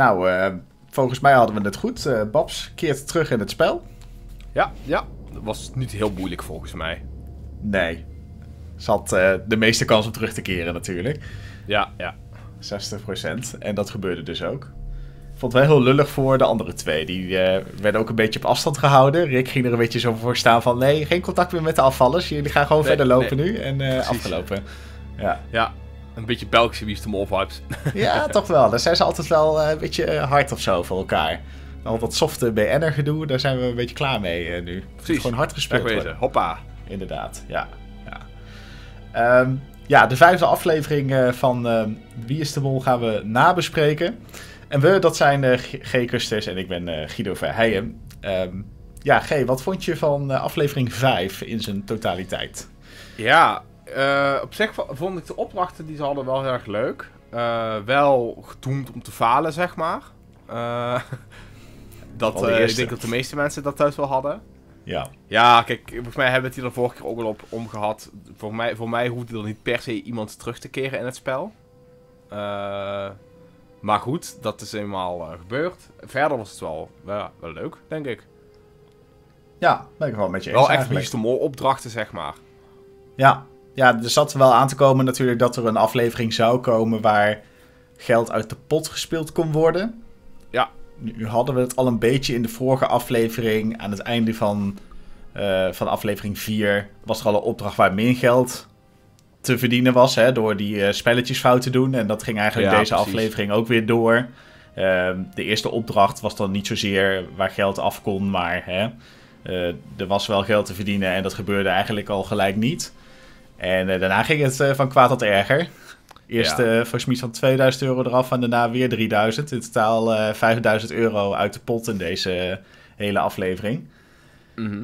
Nou, eh, volgens mij hadden we het goed. Eh, Babs keert terug in het spel. Ja, ja. Dat was niet heel moeilijk volgens mij. Nee. Ze eh, had de meeste kans om terug te keren natuurlijk. Ja, ja. 60%. En dat gebeurde dus ook. Vond wel heel lullig voor de andere twee. Die werden ook een beetje op afstand gehouden. Rick ging er een beetje zo voor staan van... nee, geen contact meer met de afvallers. Jullie gaan gewoon verder lopen nu. En afgelopen. Ja. ja, een beetje Belgische Mol vibes. Ja, toch wel. Daar zijn ze altijd wel eh, een beetje eh, hard of zo voor elkaar. Al dat softe BN'er gedoe, daar zijn we een beetje klaar mee eh, nu. Precies. Gewoon hard gespeeld Hoppa. Inderdaad, ja. Ja, ehm, ja de vijfde aflevering van ehm, Wie is de Mol gaan we nabespreken. En we, dat zijn uh, G. Kusters en ik ben Guido Verheijen. Ehm, ja, G, wat vond je van aflevering 5 in zijn totaliteit? Ja, eh, op zich vond ik de opdrachten die ze hadden wel heel erg leuk. Eh, wel gedoemd om te falen, zeg maar. Uh, dat, ik denk dat de meeste mensen dat thuis wel hadden. Ja. Ja, kijk, volgens mij hebben we het hier de vorige keer ook al op om gehad. Voor mij, voor mij hoefde er niet per se iemand terug te keren in het spel. maar goed, dat is eenmaal gebeurd. Verder was het wel, wel, leuk, denk ik. Ja, ben ik wel met je eens. Wel echt liefst de opdrachten, zeg maar. Ja, ja, er zat wel aan te komen natuurlijk dat er een aflevering zou komen waar geld uit de pot gespeeld kon worden. Ja. Nu hadden we het al een beetje in de vorige aflevering. Aan het einde van, eh, van aflevering 4 was er al een opdracht waar min geld te verdienen was. Hè, door die eh, spelletjes fout te doen. En dat ging eigenlijk deze aflevering ook weer door. Ehm, de eerste opdracht was dan niet zozeer waar geld af kon. Maar hè, eh, er was wel geld te verdienen en dat gebeurde eigenlijk al gelijk niet. En eh, daarna ging het eh, van kwaad tot erger. Eerst ja. Eh, volgens mij van 2000 euro eraf en daarna weer 3000. In totaal 5000 euro uit de pot in deze hele aflevering. Mm -hmm.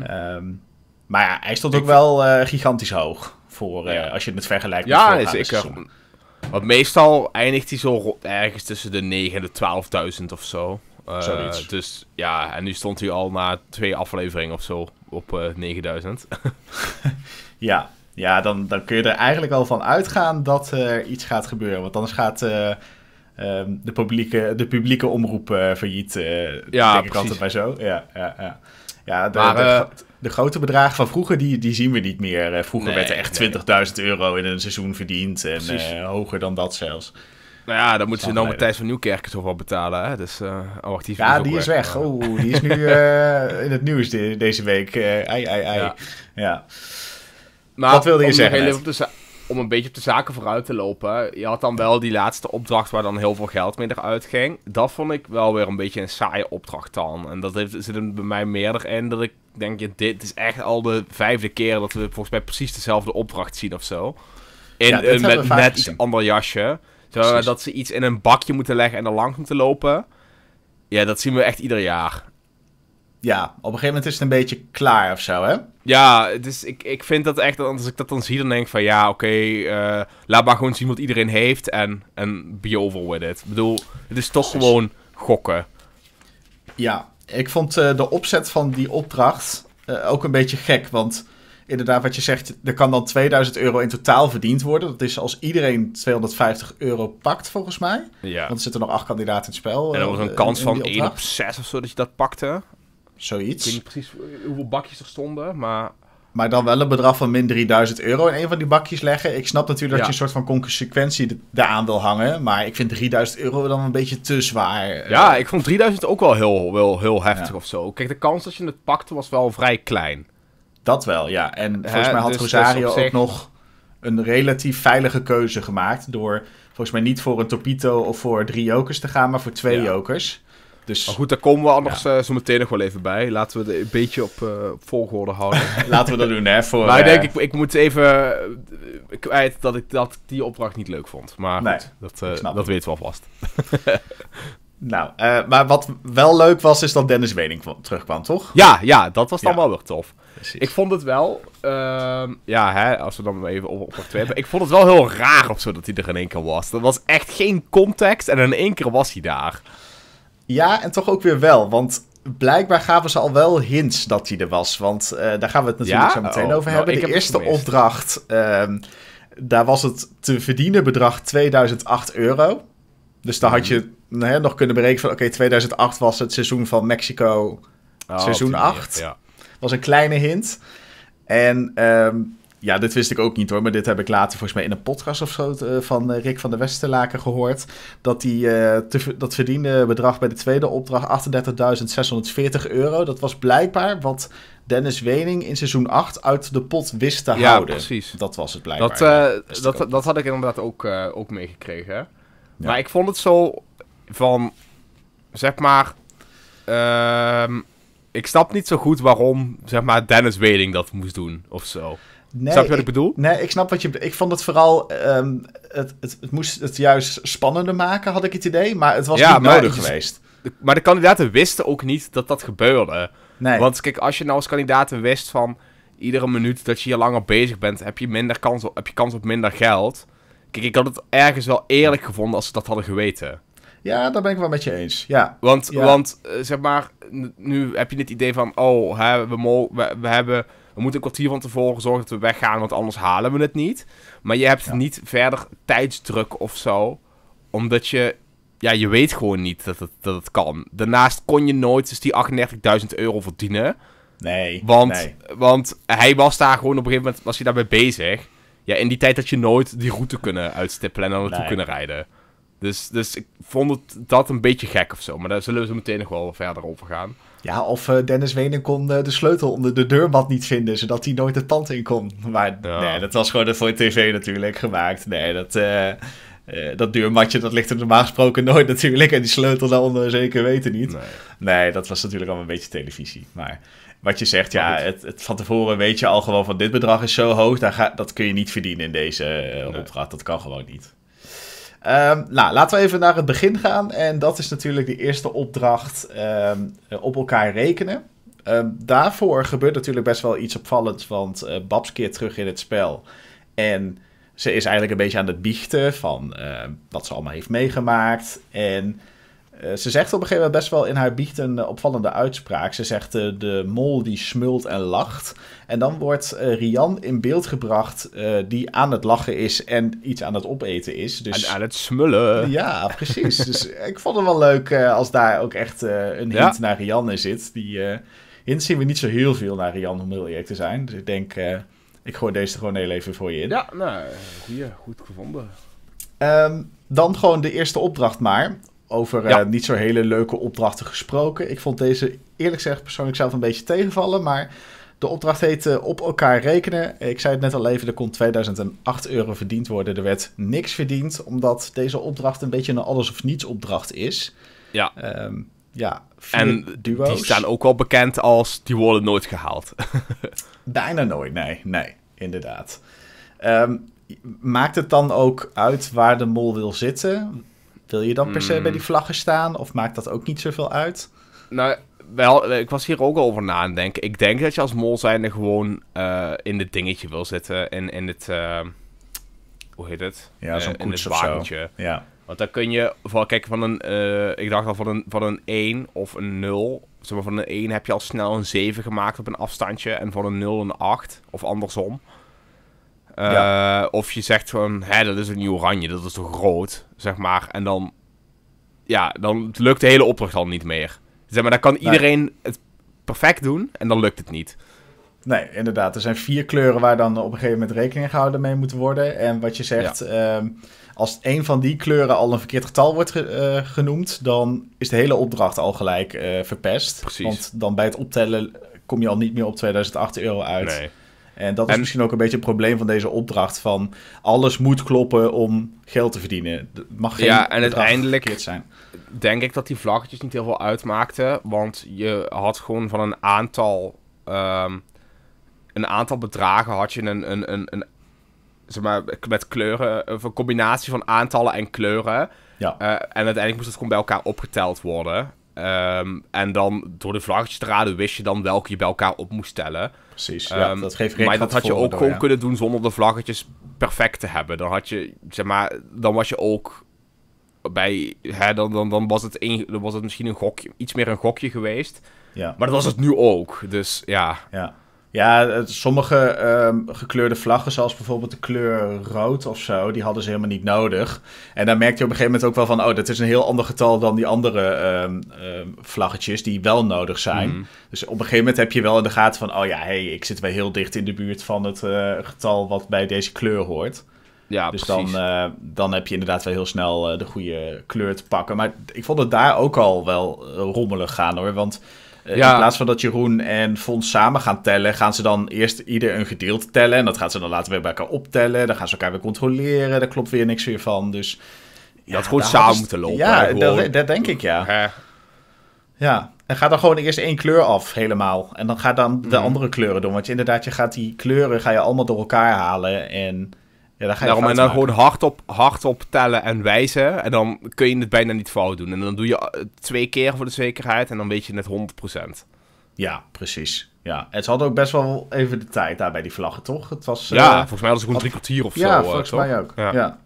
maar ja, hij stond ook wel gigantisch hoog. Voor, ja. Als je het vergelijkt met Ja, zeker. Want meestal eindigt hij zo ergens tussen de 9 en de 12.000 of zo. dus ja, en nu stond hij al na twee afleveringen of zo op uh, 9000. ja, ja, dan, dan kun je er eigenlijk al van uitgaan dat er iets gaat gebeuren. Want anders gaat eh, ehm, de, publieke, de publieke omroep uh, failliet. Uh, ja, denk bij zo. Ja, ja, ja. ja de, maar, de, grote bedragen van vroeger, die, die zien we niet meer. vroeger werd er echt 20.000 euro in een seizoen verdiend. En hoger dan dat zelfs. Nou ja, dan moeten ze nou Matthijs van Nieuwkerk toch wel betalen, hè? Dus, oh, ja, die is weg. Oh, die is nu in het nieuws deze week. Uh, ja. Maar Wat wilde je zeggen? om een beetje op de zaken vooruit te lopen. Je had dan wel die laatste opdracht waar dan heel veel geld mee eruit ging. Dat vond ik wel weer een beetje een saaie opdracht dan. En dat heeft, zit er bij mij meer in dat ik denk, ja, dit is echt al de vijfde keer dat we volgens mij precies dezelfde opdracht zien of zo. In, een, met net iets ander jasje. Zo, dat ze iets in een bakje moeten leggen en er langs moeten lopen. Ja, dat zien we echt ieder jaar. Ja, op een gegeven moment is het een beetje klaar of zo, hè? Ja, dus ik, ik vind dat echt, als ik dat dan zie, dan denk ik van ja, oké, eh, laat maar gewoon zien wat iedereen heeft en, en be over with it. Ik bedoel, het is toch gewoon gokken. Ja, ik vond eh, de opzet van die opdracht eh, ook een beetje gek, want inderdaad wat je zegt, er kan dan 2000 euro in totaal verdiend worden. Dat is als iedereen 250 euro pakt, volgens mij. Ja. Want er zitten nog acht kandidaten in het spel. En er was een kans van 1 op 6 of zo dat je dat pakte. Zoiets. Ik weet niet precies hoeveel bakjes er stonden, maar... Maar dan wel een bedrag van min 3000 euro in een van die bakjes leggen. Ik snap natuurlijk dat je een soort van consequentie daaraan wil hangen. Maar ik vind 3000 euro dan een beetje te zwaar. Ja, ik vond 3000 ook wel heel, wel, heel heftig of zo. Kijk, de kans dat je het pakte was wel vrij klein. Dat wel, ja. En volgens mij had dus- dus Rosario ook nog een relatief veilige keuze gemaakt. Door volgens mij niet voor een Topito of voor drie jokers te gaan, maar voor twee jokers. Dus... Maar goed, daar komen we anders ja. zo meteen nog wel even bij. Laten we het een beetje op, eh, volgorde houden. Laten we dat doen, hè. Voor, maar ik denk, eh, ik, ik moet even eh, kwijt dat ik dat, die opdracht niet leuk vond. Maar goed, dat, uh, dat weten we alvast. nou, maar wat wel leuk was, is dat Dennis Wening terugkwam, toch? Ja, ja dat was dan wel weer tof. Precies. Ik vond het wel, ehm, ja, hè, als we dan even op, op ik vond het wel heel raar of zo dat hij er in één keer was. Dat was echt geen context en in één keer was hij daar. Ja, en toch ook weer wel. Want blijkbaar gaven ze al wel hints dat hij er was. Want eh, daar gaan we het natuurlijk zo meteen over oh, hebben. Nou, de eerste opdracht, um, daar was het te verdienen bedrag 2008 euro. Dus daar had mm. je nog kunnen berekenen van... oké, 2008 was het seizoen van Mexico, oh, seizoen 8. ja. was een kleine hint. En ehm, ja, dit wist ik ook niet hoor, maar dit heb ik later volgens mij in een podcast of zo eh, van eh, Rick van der Westerlaken gehoord. Dat die, eh, dat verdiende bedrag bij de tweede opdracht 38.640 euro. Dat was blijkbaar wat Dennis Wening in seizoen 8 uit de pot wist te ja, houden. precies. Dat was het blijkbaar. Dat, dat, dat, had ik inderdaad ook, ook meegekregen. Maar ik vond het zo van, zeg maar ehm, ik snap niet zo goed waarom, zeg maar, Dennis Wening dat moest doen of zo. Nee, snap je wat ik, bedoel? Nee, ik snap wat je Ik vond het vooral. Ehm, het, het, het, moest het juist spannender maken, had ik het idee. Maar het was niet nodig geweest. maar de kandidaten wisten ook niet dat dat gebeurde. Want kijk, als je nou als kandidaten wist van iedere minuut dat je hier langer bezig bent, heb je, minder kans op, heb je kans op minder geld. Kijk, ik had het ergens wel eerlijk gevonden als ze dat hadden geweten. Ja, daar ben ik wel met je eens. Ja. Want, want eh, zeg maar, nu heb je het idee van: oh, we, we hebben we moeten een kwartier van tevoren zorgen dat we weggaan, want anders halen we het niet. Maar je hebt niet verder tijdsdruk of zo, omdat je, ja, je weet gewoon niet dat het, dat het kan. Daarnaast kon je nooit dus die 38.000 euro verdienen. Nee. Want, want hij was daar gewoon op een gegeven moment, was hij daarbij bezig. Ja, in die tijd had je nooit die route kunnen uitstippelen en dan naartoe kunnen rijden. Dus, dus ik vond het, dat een beetje gek of zo. Maar daar zullen we zo meteen nog wel verder over gaan. Ja, of eh, Dennis Wenen kon eh, de sleutel onder de deurmat niet vinden, zodat hij nooit het pand in kon. Maar nee, dat was gewoon voor tv natuurlijk gemaakt. Nee, dat, eh, dat deurmatje, dat ligt er normaal gesproken nooit natuurlijk. En die sleutel daaronder zeker weten niet. Nee. dat was natuurlijk allemaal een beetje televisie. Maar wat je zegt, ja, het, het, van tevoren weet je al gewoon van dit bedrag is zo hoog, daar ga, dat kun je niet verdienen in deze opdracht. Dat kan gewoon niet. Ehm, nou, laten we even naar het begin gaan. En dat is natuurlijk de eerste opdracht ehm, op elkaar rekenen. Ehm, daarvoor gebeurt natuurlijk best wel iets opvallends, want eh, Babs keert terug in het spel. En ze is eigenlijk een beetje aan het biechten van wat ze allemaal heeft meegemaakt. En eh, ze zegt op een gegeven moment best wel in haar biecht een eh, opvallende uitspraak. Ze zegt eh, de mol die smult en lacht. En dan wordt Rian in beeld gebracht die aan het lachen is en iets aan het opeten is. Dus... Aan, het smullen. Ja, precies. dus ik vond het wel leuk als daar ook echt een hint naar Rian in zit. Die hint zien we niet zo heel veel naar Rian, om heel eerlijk te zijn. Dus ik denk, ik gooi deze gewoon heel even voor je in. Ja, nou, goed gevonden. Ehm, dan gewoon de eerste opdracht maar. Over eh, niet zo hele leuke opdrachten gesproken. Ik vond deze eerlijk gezegd persoonlijk zelf een beetje tegenvallen. Maar de opdracht heet eh, op elkaar rekenen. Ik zei het net al even, er kon 2008 euro verdiend worden. Er werd niks verdiend, omdat deze opdracht een beetje een alles of niets opdracht is. Ja. Ehm, ja, en die staan ook wel bekend als die worden nooit gehaald. Bijna nooit, nee, nee, inderdaad. Um, maakt het dan ook uit waar de mol wil zitten? Wil je dan per se bij mm. die vlaggen staan? Of maakt dat ook niet zoveel uit? Nou, wel, ik was hier ook over na denken. Ik denk dat je als mol zijnde gewoon eh, in het dingetje wil zitten. In, in het... Uh, eh, hoe heet het? Ja, zo'n uh, In Ja. Want dan kun je... vooral kijken van een... ik dacht al van een, van een 1 of een 0. Zeg van een 1 heb je al snel een 7 gemaakt op een afstandje. En van een 0 een 8. Of andersom. Eh, of je zegt van, hè, dat is een nieuw oranje, dat is toch rood, zeg maar. En dan, ja, dan lukt de hele opdracht al niet meer. Zeg maar, dan kan iedereen het perfect doen en dan lukt het niet. Nee, inderdaad. Er zijn vier kleuren waar dan op een gegeven moment rekening gehouden mee moet worden. En wat je zegt, ehm, als een van die kleuren al een verkeerd getal wordt eh, genoemd, dan is de hele opdracht al gelijk eh, verpest. Precies. Want dan bij het optellen kom je al niet meer op 2008 euro uit. Nee. En dat is misschien ook een beetje een probleem van deze opdracht. Van alles moet kloppen om geld te verdienen. Het mag geen ja, en uiteindelijk zijn. Denk ik dat die vlaggetjes niet heel veel uitmaakten. Want je had gewoon van een aantal. Ehm, een aantal bedragen had je een, een, een, een zeg maar, met kleuren, of een combinatie van aantallen en kleuren. Ja. Eh, en uiteindelijk moest het gewoon bij elkaar opgeteld worden. Ehm, en dan door de vlaggetjes te raden wist je dan welke je bij elkaar op moest stellen. Precies, ja, ehm, dat geeft Maar dat had je ook gewoon kunnen doen zonder de vlaggetjes perfect te hebben. Dan had je, zeg maar, dan was je ook bij, dan, dan, dan, was het een, dan was het misschien een gokje, iets meer een gokje geweest. Ja. Maar dat was het nu ook, dus ja. Ja, ja, sommige ehm, gekleurde vlaggen, zoals bijvoorbeeld de kleur rood of zo, die hadden ze helemaal niet nodig. En dan merkte je op een gegeven moment ook wel van, oh, dat is een heel ander getal dan die andere ehm, ehm, vlaggetjes die wel nodig zijn. Mhm. Dus op een gegeven moment heb je wel in de gaten van, oh ja, hey, ik zit wel heel dicht in de buurt van het eh, getal wat bij deze kleur hoort. Ja, dus dan, eh, dan heb je inderdaad wel heel snel eh, de goede kleur te pakken. Maar ik vond het daar ook al wel rommelig gaan hoor. Want eh, ja. In plaats van dat Jeroen en Fons samen gaan tellen, gaan ze dan eerst ieder een gedeelte tellen. En dat gaan ze dan later weer bij elkaar optellen. Dan gaan ze elkaar weer controleren. Daar klopt weer niks weer van. Dus. dat gewoon samen moeten lopen. Ja, dat, dat, denk ik ja. Ja, en ga dan gewoon eerst één kleur af helemaal. En dan ga dan de mhm. andere kleuren doen. Want je, inderdaad, je gaat die kleuren ga je allemaal door elkaar halen. En ja, dan ga je Daarom, en dan gewoon hardop, tellen en wijzen. En dan kun je het bijna niet fout doen. En dan doe je eh, twee keer voor de zekerheid en dan weet je het 100%. Ja, precies. Ja, het ze hadden ook best wel even de tijd daar bij die vlaggen, toch? Het was, ja, eh, volgens mij hadden ze gewoon drie kwartier of zo. Ja, eh, volgens uh, mij ook. Ja.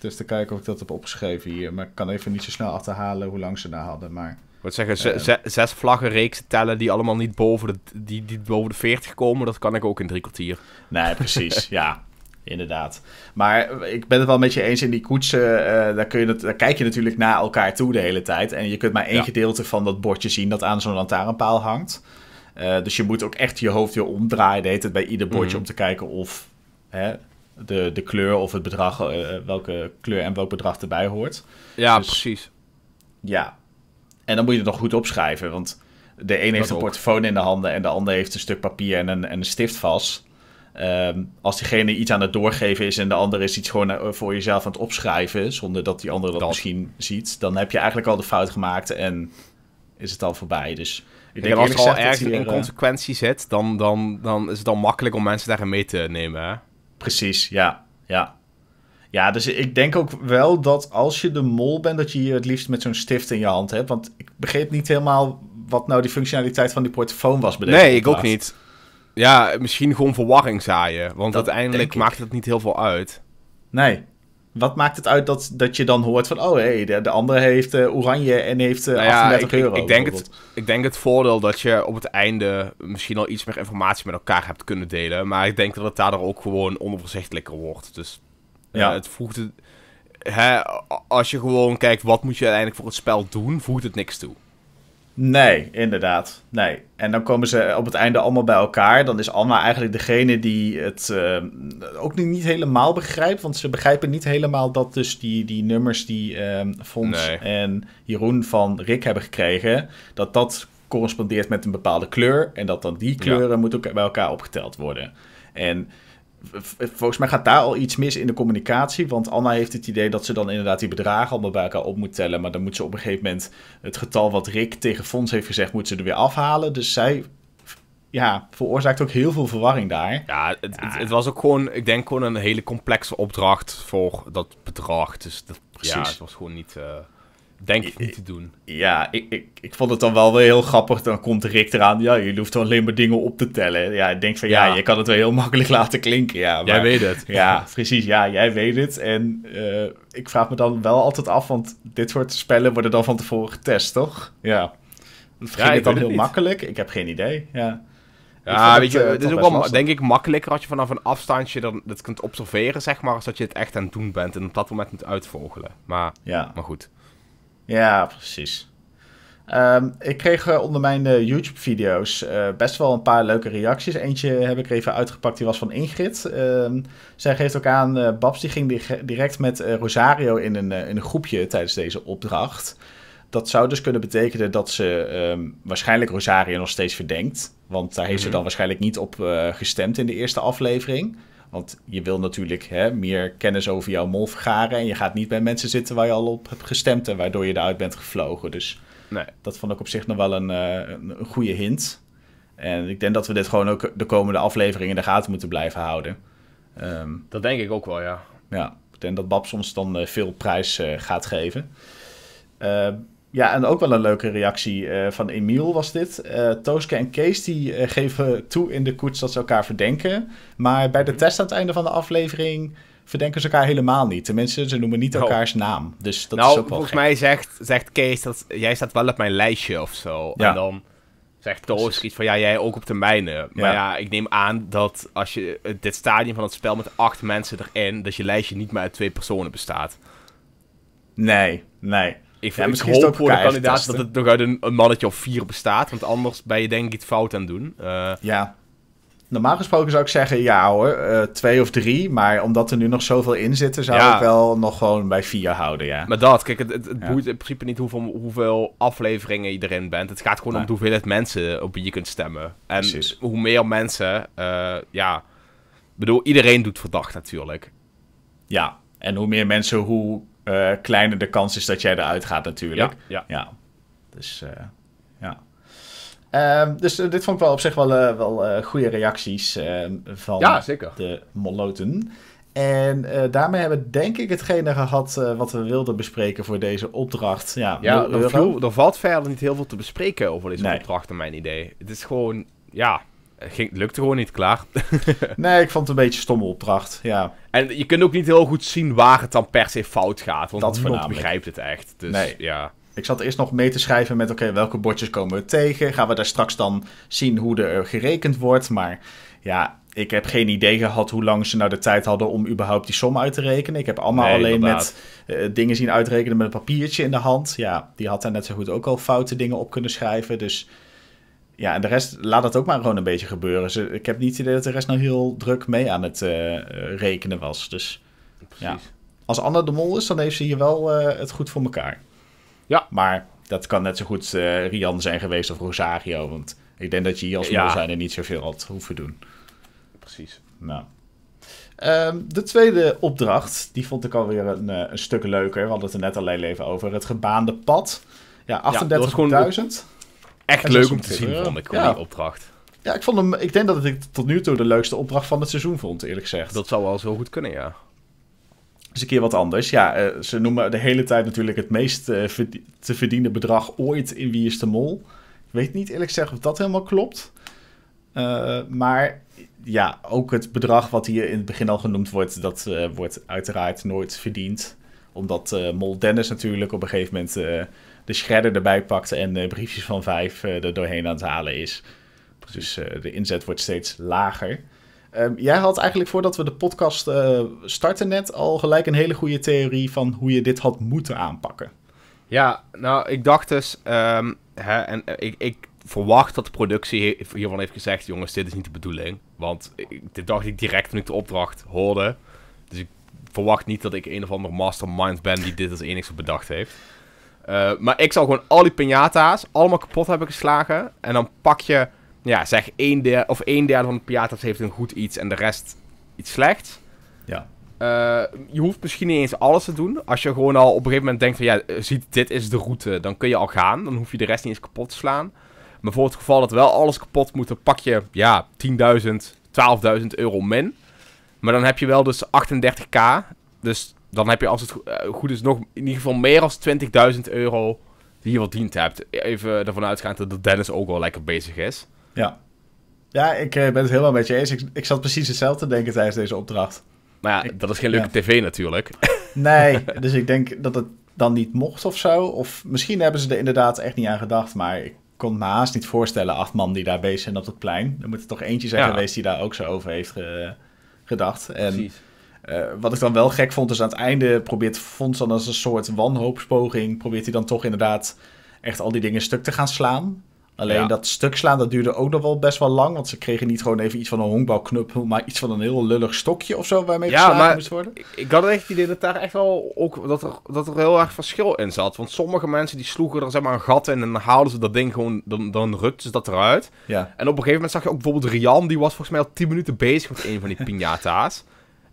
Dus te kijken of ik dat heb opgeschreven hier. Maar ik kan even niet zo snel achterhalen hoe lang ze daar hadden. Maar, Wat zeggen, zes vlaggen reeks tellen die allemaal niet boven de, die, die boven de 40 komen, dat kan ik ook in drie kwartier. Nee, precies. ja, inderdaad. Maar ik ben het wel met een je eens in die koetsen. Eh, daar, kun je dat, daar kijk je natuurlijk naar elkaar toe de hele tijd. En je kunt maar één gedeelte van dat bordje zien dat aan zo'n lantaarnpaal hangt. Eh, dus je moet ook echt je hoofd weer omdraaien. Deed het bij ieder bordje mhm. om te kijken of hè, de, de kleur of het bedrag, eh, welke kleur en welk bedrag erbij hoort. Ja, dus precies. Ja. En dan moet je het nog goed opschrijven. Want de een heeft een ook. portofoon in de handen en de ander heeft een stuk papier en een, en een vast. Ehm, als diegene iets aan het doorgeven is en de andere is iets gewoon eh, voor jezelf aan het opschrijven, zonder dat die andere dat, misschien ziet, dan heb je eigenlijk al de fout gemaakt en is het al voorbij. Dus ik denk, als er al ergens een eh, consequentie zit, dan, dan, dan is het al makkelijk om mensen daarin mee te nemen. Precies, ja. ja. Ja, dus ik denk ook wel dat als je de mol bent, dat je hier het liefst met zo'n stift in je hand hebt. Want ik begreep niet helemaal wat nou die functionaliteit van die portofoon was. Bij deze nee, ik ook niet. Ja, misschien gewoon verwarring zaaien. Want uiteindelijk maakt het niet heel veel uit. Nee. Wat maakt het uit dat, dat je dan hoort van... oh, hey, de, de andere heeft eh, oranje en heeft uh, ja, 38 ik, euro. Ik denk, het, ik denk het voordeel dat je op het einde... misschien al iets meer informatie met elkaar hebt kunnen delen. Maar ik denk dat het daardoor ook gewoon onoverzichtelijker wordt. Dus eh, ja. het voegt... hè, als je gewoon kijkt wat moet je uiteindelijk voor het spel doen... voegt het niks toe. Nee, inderdaad. Nee. En dan komen ze op het einde allemaal bij elkaar. Dan is Anna eigenlijk degene die het eh, ook niet helemaal begrijpt. Want ze begrijpen niet helemaal dat dus die, die nummers die uh, Fons en Jeroen van Rick hebben gekregen... dat dat correspondeert met een bepaalde kleur. En dat dan die kleuren ja. moeten bij elkaar opgeteld worden. En volgens mij gaat daar al iets mis in de communicatie. Want Anna heeft het idee dat ze dan inderdaad die bedragen allemaal bij elkaar op moet tellen. Maar dan moet ze op een gegeven moment het getal wat Rick tegen Fons heeft gezegd, moet ze er weer afhalen. Dus zij ja, veroorzaakt ook heel veel verwarring daar. Ja, het, het was ook gewoon, ik denk gewoon een hele complexe opdracht voor dat bedrag. Dus dat, precies. Ja, het was gewoon niet... Eh, denk ik niet te doen. Ja, ik, ik, ik vond het dan wel weer heel grappig. Dan komt Rick eraan. Ja, je hoeft alleen maar dingen op te tellen. Ja, ik denk van ja, je kan het wel heel makkelijk laten klinken. Ja, maar, jij weet het. Ja, precies. Ja, jij weet het. En eh, ik vraag me dan wel altijd af, want dit soort spellen worden dan van tevoren getest, toch? Ja. Ging ja, het dan heel makkelijk? Ik heb geen idee. Ja. Ja, weet het, je, eh, het is ook wel, denk ik, makkelijker als je vanaf een afstandje dan dat kunt observeren, zeg maar, als dat je het echt aan het doen bent en op dat moment moet uitvogelen. Maar, ja. maar goed. Ja, precies. Ehm, ik kreeg eh, onder mijn eh, YouTube-video's eh, best wel een paar leuke reacties. Eentje heb ik even uitgepakt, die was van Ingrid. Ehm, zij geeft ook aan, Babs die ging direct met Rosario in een, in een groepje tijdens deze opdracht. Dat zou dus kunnen betekenen dat ze ehm, waarschijnlijk Rosario nog steeds verdenkt. Want daar heeft ze mhm. dan waarschijnlijk niet op gestemd in de eerste aflevering. Want je wil natuurlijk hè, meer kennis over jouw mol vergaren. En je gaat niet bij mensen zitten waar je al op hebt gestemd en waardoor je eruit bent gevlogen. Dus nee. dat vond ik op zich nog wel een, eh, een goede hint. En ik denk dat we dit gewoon ook de komende afleveringen in de gaten moeten blijven houden. Ehm, dat denk ik ook wel, ja. Ja, ik denk dat Babs ons dan eh, veel prijs eh, gaat geven. Uh, ja, en ook wel een leuke reactie eh, van Emiel was dit. Uh, Tooske en Kees die eh, geven toe in de koets dat ze elkaar verdenken. Maar bij de test aan het einde van de aflevering verdenken ze elkaar helemaal niet. Tenminste, ze noemen niet nou. elkaars naam. Dus dat is nou, ook wel volgens mij zegt, zegt Kees dat jij staat wel op mijn lijstje of zo. En dan zegt Toos iets van ja, jij ook op de mijne. Maar ja. ja. ik neem aan dat als je dit stadium van het spel met acht mensen erin, dat je lijstje niet meer uit twee personen bestaat. Nee, nee ik, ja, misschien ook voor de kandidaat dat het nog uit een, mannetje of vier bestaat. Want anders ben je denk ik het fout aan het doen. Eh, ja. Normaal gesproken zou ik zeggen, ja hoor, uh, twee of drie. Maar omdat er nu nog zoveel in zitten, zou ik wel nog gewoon bij vier houden, ja. Maar dat, kijk, het, boeit in principe niet hoeveel, hoeveel afleveringen je erin bent. Het gaat gewoon om de hoeveelheid mensen op wie je kunt stemmen. En Precies. hoe meer mensen, eh, ja... Ik bedoel, iedereen doet verdacht natuurlijk. Ja, en hoe meer mensen, hoe eh, kleiner de kans is dat jij eruit gaat natuurlijk. Ja. ja. ja. Dus eh, ja. Ehm, dus eh, dit vond ik wel op zich wel, wel goede reacties ehm, van ja, zeker. de Moloten. En daarmee hebben we denk ik hetgene gehad wat we wilden bespreken voor deze opdracht. Ja, ja er, er, valt verder niet heel veel te bespreken over deze opdracht, naar mijn idee. Het is gewoon, ja, eh, ging, lukte gewoon niet klaar. nee, ik vond het een beetje stomme opdracht, ja. En je kunt ook niet heel goed zien waar het dan per se fout gaat. Want dat niemand begrijpt het echt. Dus, ja. Ik zat eerst nog mee te schrijven met, oké, welke bordjes komen we tegen? Gaan we daar straks dan zien hoe er eh, gerekend wordt? Maar ja, ik heb geen idee gehad hoe lang ze nou de tijd hadden om überhaupt die som uit te rekenen. Ik heb allemaal alleen inderdaad. met uh, dingen zien uitrekenen met een papiertje in de hand. Ja, die had daar net zo goed ook al foute dingen op kunnen schrijven. Dus ja, de rest laat dat ook maar gewoon een beetje gebeuren. ik heb niet het idee dat de rest nou heel druk mee aan het eh, rekenen was. Dus Precies. Als Anna de Mol is, dan heeft ze hier wel eh, het goed voor elkaar. Ja. Maar dat kan net zo goed eh, Rian zijn geweest of Rosario. Want ik denk dat je hier als ja. mol zijn er niet zoveel had hoeven doen. Precies. Nou. Ehm, de tweede opdracht, die vond ik alweer een, een stuk leuker. We hadden het er net alleen even over. Het gebaande pad. Ja, 38.000. Ja, echt leuk om te zien, vond ik, die opdracht. Ja, ik, vond hem, ik denk dat ik tot nu toe de leukste opdracht van het seizoen vond, eerlijk gezegd. Dat zou wel zo goed kunnen, ja. Dus een keer wat anders. Ja, eh, ze noemen de hele tijd natuurlijk het meest eh, te verdienen bedrag ooit in Wie is de Mol. Ik weet niet eerlijk gezegd of dat helemaal klopt. Eh, maar ja, ook het bedrag wat hier in het begin al genoemd wordt, dat wordt uiteraard nooit verdiend. Omdat Mol Dennis natuurlijk op een gegeven moment de shredder erbij pakte en de briefjes van vijf eh, er doorheen aan het halen is. Dus eh, de inzet wordt steeds lager. Ehm, jij had eigenlijk voordat we de podcast eh, starten net al gelijk een hele goede theorie van hoe je dit had moeten aanpakken. Ja, nou, ik dacht dus, ehm, hè, en ik, ik, verwacht dat de productie hiervan heeft gezegd: jongens, dit is niet de bedoeling. Want ik, dit dacht ik direct toen ik de opdracht hoorde. Dus ik verwacht niet dat ik een of ander mastermind ben die dit als enigste bedacht heeft. Eh, maar ik zal gewoon al die piñata's allemaal kapot hebben geslagen. En dan pak je, ja, zeg een derde, of een derde van de piñata's heeft een goed iets en de rest iets slechts. Ja. Eh, je hoeft misschien niet eens alles te doen. Als je gewoon al op een gegeven moment denkt van, ja, eh, ziet, dit is de route, dan kun je al gaan. Dan hoef je de rest niet eens kapot te slaan. Maar voor het geval dat wel alles kapot moet, pak je, ja, 10.000, 12.000 euro min. Maar dan heb je wel dus 38k. Dus dan heb je als het eh, goed is nog in ieder geval meer dan 20.000 euro die je verdiend hebt. Even ervan uitgaan dat Dennis ook wel lekker bezig is. Ja, ja ik eh, ben het helemaal met je eens. Ik, ik zat precies hetzelfde te denken tijdens deze opdracht. Maar ja, dat is geen leuke tv natuurlijk. Nee, dus ik denk dat het dan niet mocht of zo. Of misschien hebben ze er inderdaad echt niet aan gedacht. Maar ik kon me haast niet voorstellen, acht man die daar bezig zijn op het plein. Er moet er toch eentje zijn geweest die daar ook zo over heeft eh, gedacht. En precies eh, wat ik dan wel gek vond, is aan het einde probeert Fons dan als een soort wanhoopspoging, probeert hij dan toch inderdaad echt al die dingen stuk te gaan slaan. Alleen dat stuk slaan, dat duurde ook nog wel best wel lang. Want ze kregen niet gewoon even iets van een honkbalknuppel, maar iets van een heel lullig stokje of zo waarmee ja, maar moest worden. Ik, ik had echt het idee dat daar echt wel ook dat er, dat er heel erg verschil in zat. Want sommige mensen die sloegen er zeg maar een gat in en dan haalden ze dat ding gewoon, dan, dan rukten ze dat eruit. Ja. En op een gegeven moment zag je ook bijvoorbeeld Rian, die was volgens mij al 10 minuten bezig met een van die piñata's.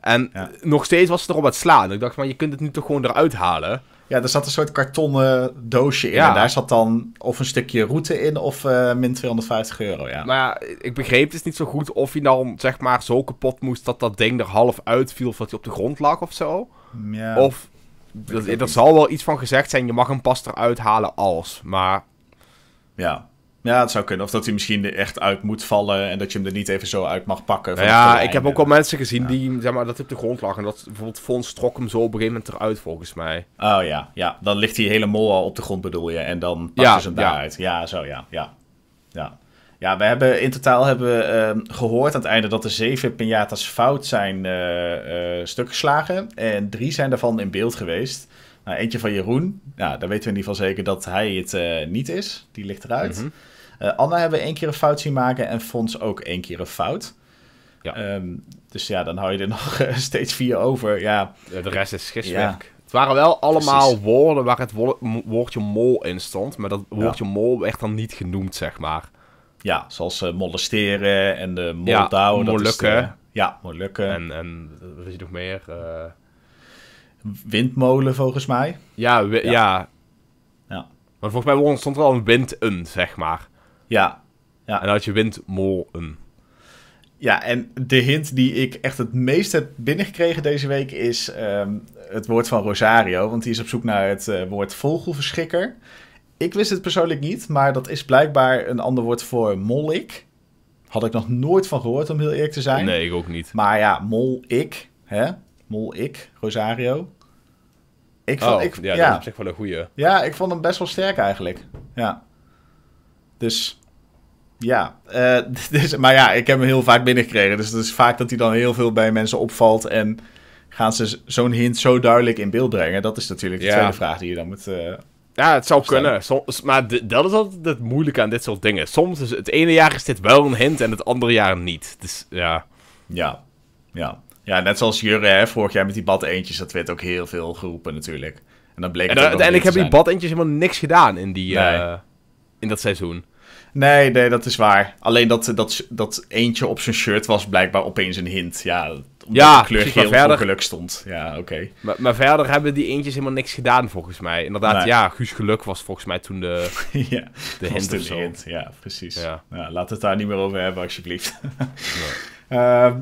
En nog steeds was het erop aan het slaan. Ik dacht, maar je kunt het nu toch gewoon eruit halen. Ja, er zat een soort kartonnen doosje in. En daar zat dan of een stukje route in of eh, min 250 euro, ja. Maar ik begreep dus niet zo goed of je dan zeg maar zo kapot moest dat dat ding er half uitviel of dat hij op de grond lag of zo. Mm, ja. Of er zal wel iets van gezegd zijn, je mag hem pas eruit halen als, maar... Ja. Ja, het zou kunnen. Of dat hij misschien er echt uit moet vallen en dat je hem er niet even zo uit mag pakken. Nou ja, ja ik heb ook al mensen gezien die zeg maar, dat op de grond en Dat bijvoorbeeld Fons trok hem zo op een gegeven moment eruit, volgens mij. Oh ja, ja. Dan ligt hij helemaal al op de grond, bedoel je. En dan pakken ja, ze hem daaruit. Ja, zo ja. Ja, ja. ja we hebben in totaal hebben, ehm, gehoord aan het einde dat er zeven piñatas fout zijn uh, stuk geslagen. En drie zijn daarvan in beeld geweest. Nou, eentje van Jeroen. Nou, daar weten we in ieder geval zeker dat hij het eh, niet is. Die ligt eruit. Mhm. Eh, Anna hebben we één keer een fout zien maken en Fons ook één keer een fout. Ja. Ehm, dus ja, dan hou je er nog eh, steeds vier over. Ja. De rest is giswerk. Het waren wel allemaal woorden waar het woordje mol in stond. Maar dat woordje mol werd dan niet genoemd, zeg maar. Ja, zoals eh, molesteren en de moldouw. Ja, molukken. ja, molukken. En, en wat is er nog meer? Windmolen, volgens mij. Ja, ja. ja. Maar volgens mij stond er al een wind zeg maar. Ja. ja. En je had je een Ja, en de hint die ik echt het meest heb binnengekregen deze week is ehm, het woord van Rosario. Want die is op zoek naar het eh, woord vogelverschikker. Ik wist het persoonlijk niet, maar dat is blijkbaar een ander woord voor mollik. Had ik nog nooit van gehoord, om heel eerlijk te zijn. Nee, ik ook niet. Maar ja, mol ik, hè? Mol ik, Rosario. Ik vond, oh, ik, ja, dat is op zich wel een goeie. Ja, ik vond hem best wel sterk eigenlijk. Ja. Dus ja, uh, dus, maar ja, ik heb hem heel vaak binnengekregen. Dus het is vaak dat hij dan heel veel bij mensen opvalt. En gaan ze zo'n hint zo duidelijk in beeld brengen? Dat is natuurlijk de tweede vraag die je dan moet. Uh, ja, het zou kunnen. Soms, maar dat is altijd het moeilijke aan dit soort dingen. Soms is het ene jaar is dit wel een hint en het andere jaar niet. Dus ja. Ja, ja. Ja, net zoals Jurre, hè, vorig jaar met die bad eentjes, dat werd ook heel veel geroepen natuurlijk. En dan bleek en, en, heb die bad eentjes helemaal niks gedaan in die. Nee. Eh, in dat seizoen. Nee, nee, dat is waar. Alleen dat, dat, dat eentje op zijn shirt was blijkbaar opeens een hint. Ja, omdat de kleur precies, verder, geluk stond. Ja, oké. Maar, maar, verder hebben die eentjes helemaal niks gedaan, volgens mij. Inderdaad, ja, Guus Geluk was volgens mij toen de, ja, de hint of Hint. Ja, precies. Ja. Nou, laat het daar niet meer over hebben, alsjeblieft. Ehm,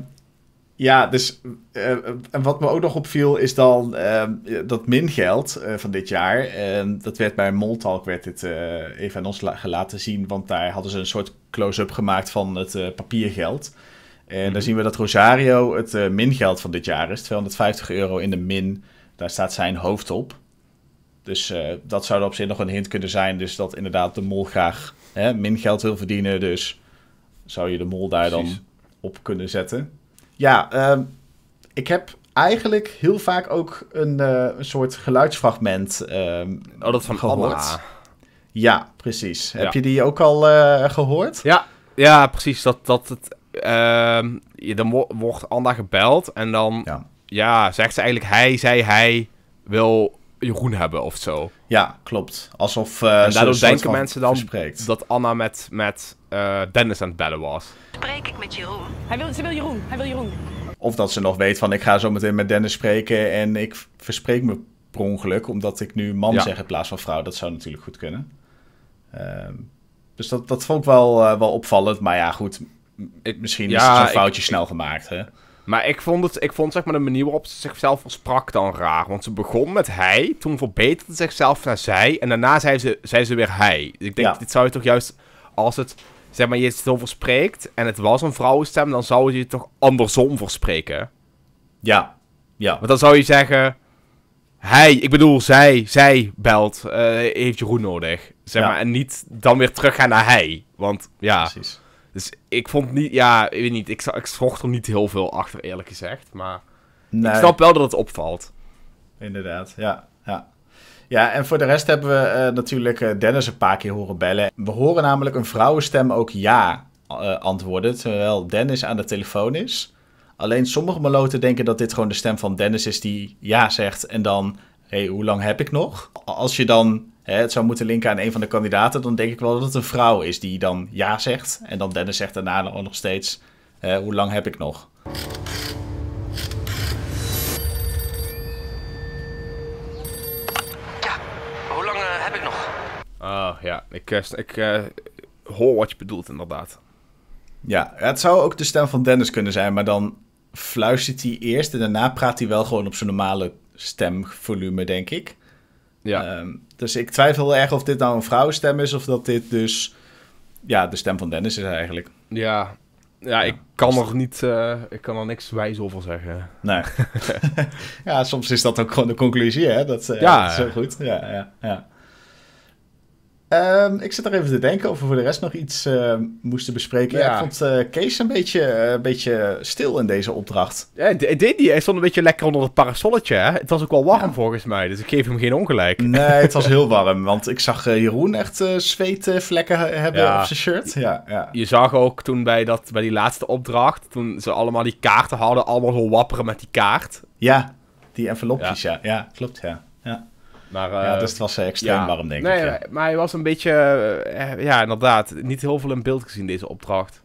ja, dus eh, eh, en wat me ook nog opviel is dan ehm, dat mingeld uh, eh, van dit jaar. Ehm, dat werd bij Moltalk werd dit even aan ons laten zien, want daar hadden ze een soort close-up gemaakt van het papiergeld. En mm dan mhm. zien we dat Rosario het mingeld van dit jaar is, 250 euro in de min. Daar staat zijn hoofd op. Dus dat zou op zich nog een hint kunnen zijn. Dus dat inderdaad de mol graag hè, min geld wil verdienen. Dus zou je de mol daar dan op kunnen zetten. Ja, ehm, ik heb eigenlijk heel vaak ook een, eh, een soort geluidsfragment gehoord. oh, dat van gehoord. Ja, precies. Heb je die ook al eh, gehoord? Ja, ja, precies. Dat, dat het, ehm, je, dan wordt Anna gebeld en dan ja. zegt ze eigenlijk hij, zei hij wil Jeroen hebben of zo. Ja, klopt. Alsof. Uh, en daardoor denken mensen dan dat Anna met, met eh, Dennis aan het bellen was. Spreek ik met Jeroen? Hij wil, ze wil Jeroen. Hij wil Jeroen. Of dat ze nog weet van ik ga zo meteen met Dennis spreken en ik verspreek me per ongeluk omdat ik nu man zeg in plaats van vrouw. Dat zou natuurlijk goed kunnen. Ehm, dus dat, dat vond ik wel, eh, wel opvallend. Maar ja, goed. misschien is het zo'n foutje snel gemaakt. Hè? Maar ik vond, het, ik vond zeg maar, de manier waarop ze zichzelf sprak dan raar. Want ze begon met hij, toen verbeterde ze zichzelf naar zij. En daarna zei ze, zei ze weer hij. ik denk, dat dit zou je toch juist als het zeg maar, je het over en het was een vrouwenstem, dan zou je het toch andersom verspreken? Ja. ja. Want dan zou je zeggen, hij, ik bedoel, zij, zij belt, eh, heeft heeft goed nodig. Zeg maar, en niet dan weer teruggaan naar hij. Want, ja. Precies. Dus ik vond niet, ja, ik weet niet, ik, ik zocht er niet heel veel achter eerlijk gezegd, maar ik snap wel dat het opvalt. Inderdaad, ja, ja. Ja, en voor de rest hebben we eh, natuurlijk eh, Dennis een paar keer horen bellen. We horen namelijk een vrouwenstem ook ja eh, antwoorden, terwijl Dennis aan de telefoon is. Alleen sommige meloten denken dat dit gewoon de stem van Dennis is die ja zegt en dan, hé, hey, hoe lang heb ik nog? Als je dan het zou moeten linken aan een van de kandidaten, dan denk ik wel dat het een vrouw is die dan ja zegt. En dan Dennis zegt daarna nog steeds: hoe lang heb ik nog? Ja, hoe lang eh, heb ik nog? Oh ja, ik, eh, ik eh, hoor wat je bedoelt inderdaad. Ja, het zou ook de stem van Dennis kunnen zijn, maar dan fluistert hij eerst en daarna praat hij wel gewoon op zijn normale stemvolume, denk ik. Ja. Ehm, dus ik twijfel echt of dit nou een vrouwenstem is of dat dit dus ja, de stem van Dennis is eigenlijk. Ja, ja, ik kan nog niet, eh, ik kan er niks wijs over zeggen. Nee. ja, soms is dat ook gewoon de conclusie, hè? Dat, uh, ja, zo goed. Ja, ja, ja. Ehm, ik zit er even te denken of we voor de rest nog iets ehm, moesten bespreken. ik vond eh, Kees een beetje, eh, beetje stil in deze opdracht. Ja, deed die. Hij stond een beetje lekker onder het parasolletje. Hè? Het was ook wel warm volgens mij, dus ik geef hem geen ongelijk. Nee, het was heel warm, want ik zag eh, Jeroen echt zweetvlekken hebben op zijn shirt. Ja, Je zag ook toen bij, dat, bij die laatste opdracht, toen ze allemaal die kaarten hadden, allemaal zo wapperen met die kaart. Ja, die envelopjes, ja. Ja, klopt, ja. ja ja, eh, dus het was eh, extreem warm, denk ik. nee Maar hij was een beetje, eh, ja, inderdaad, niet heel veel in beeld gezien, deze opdracht.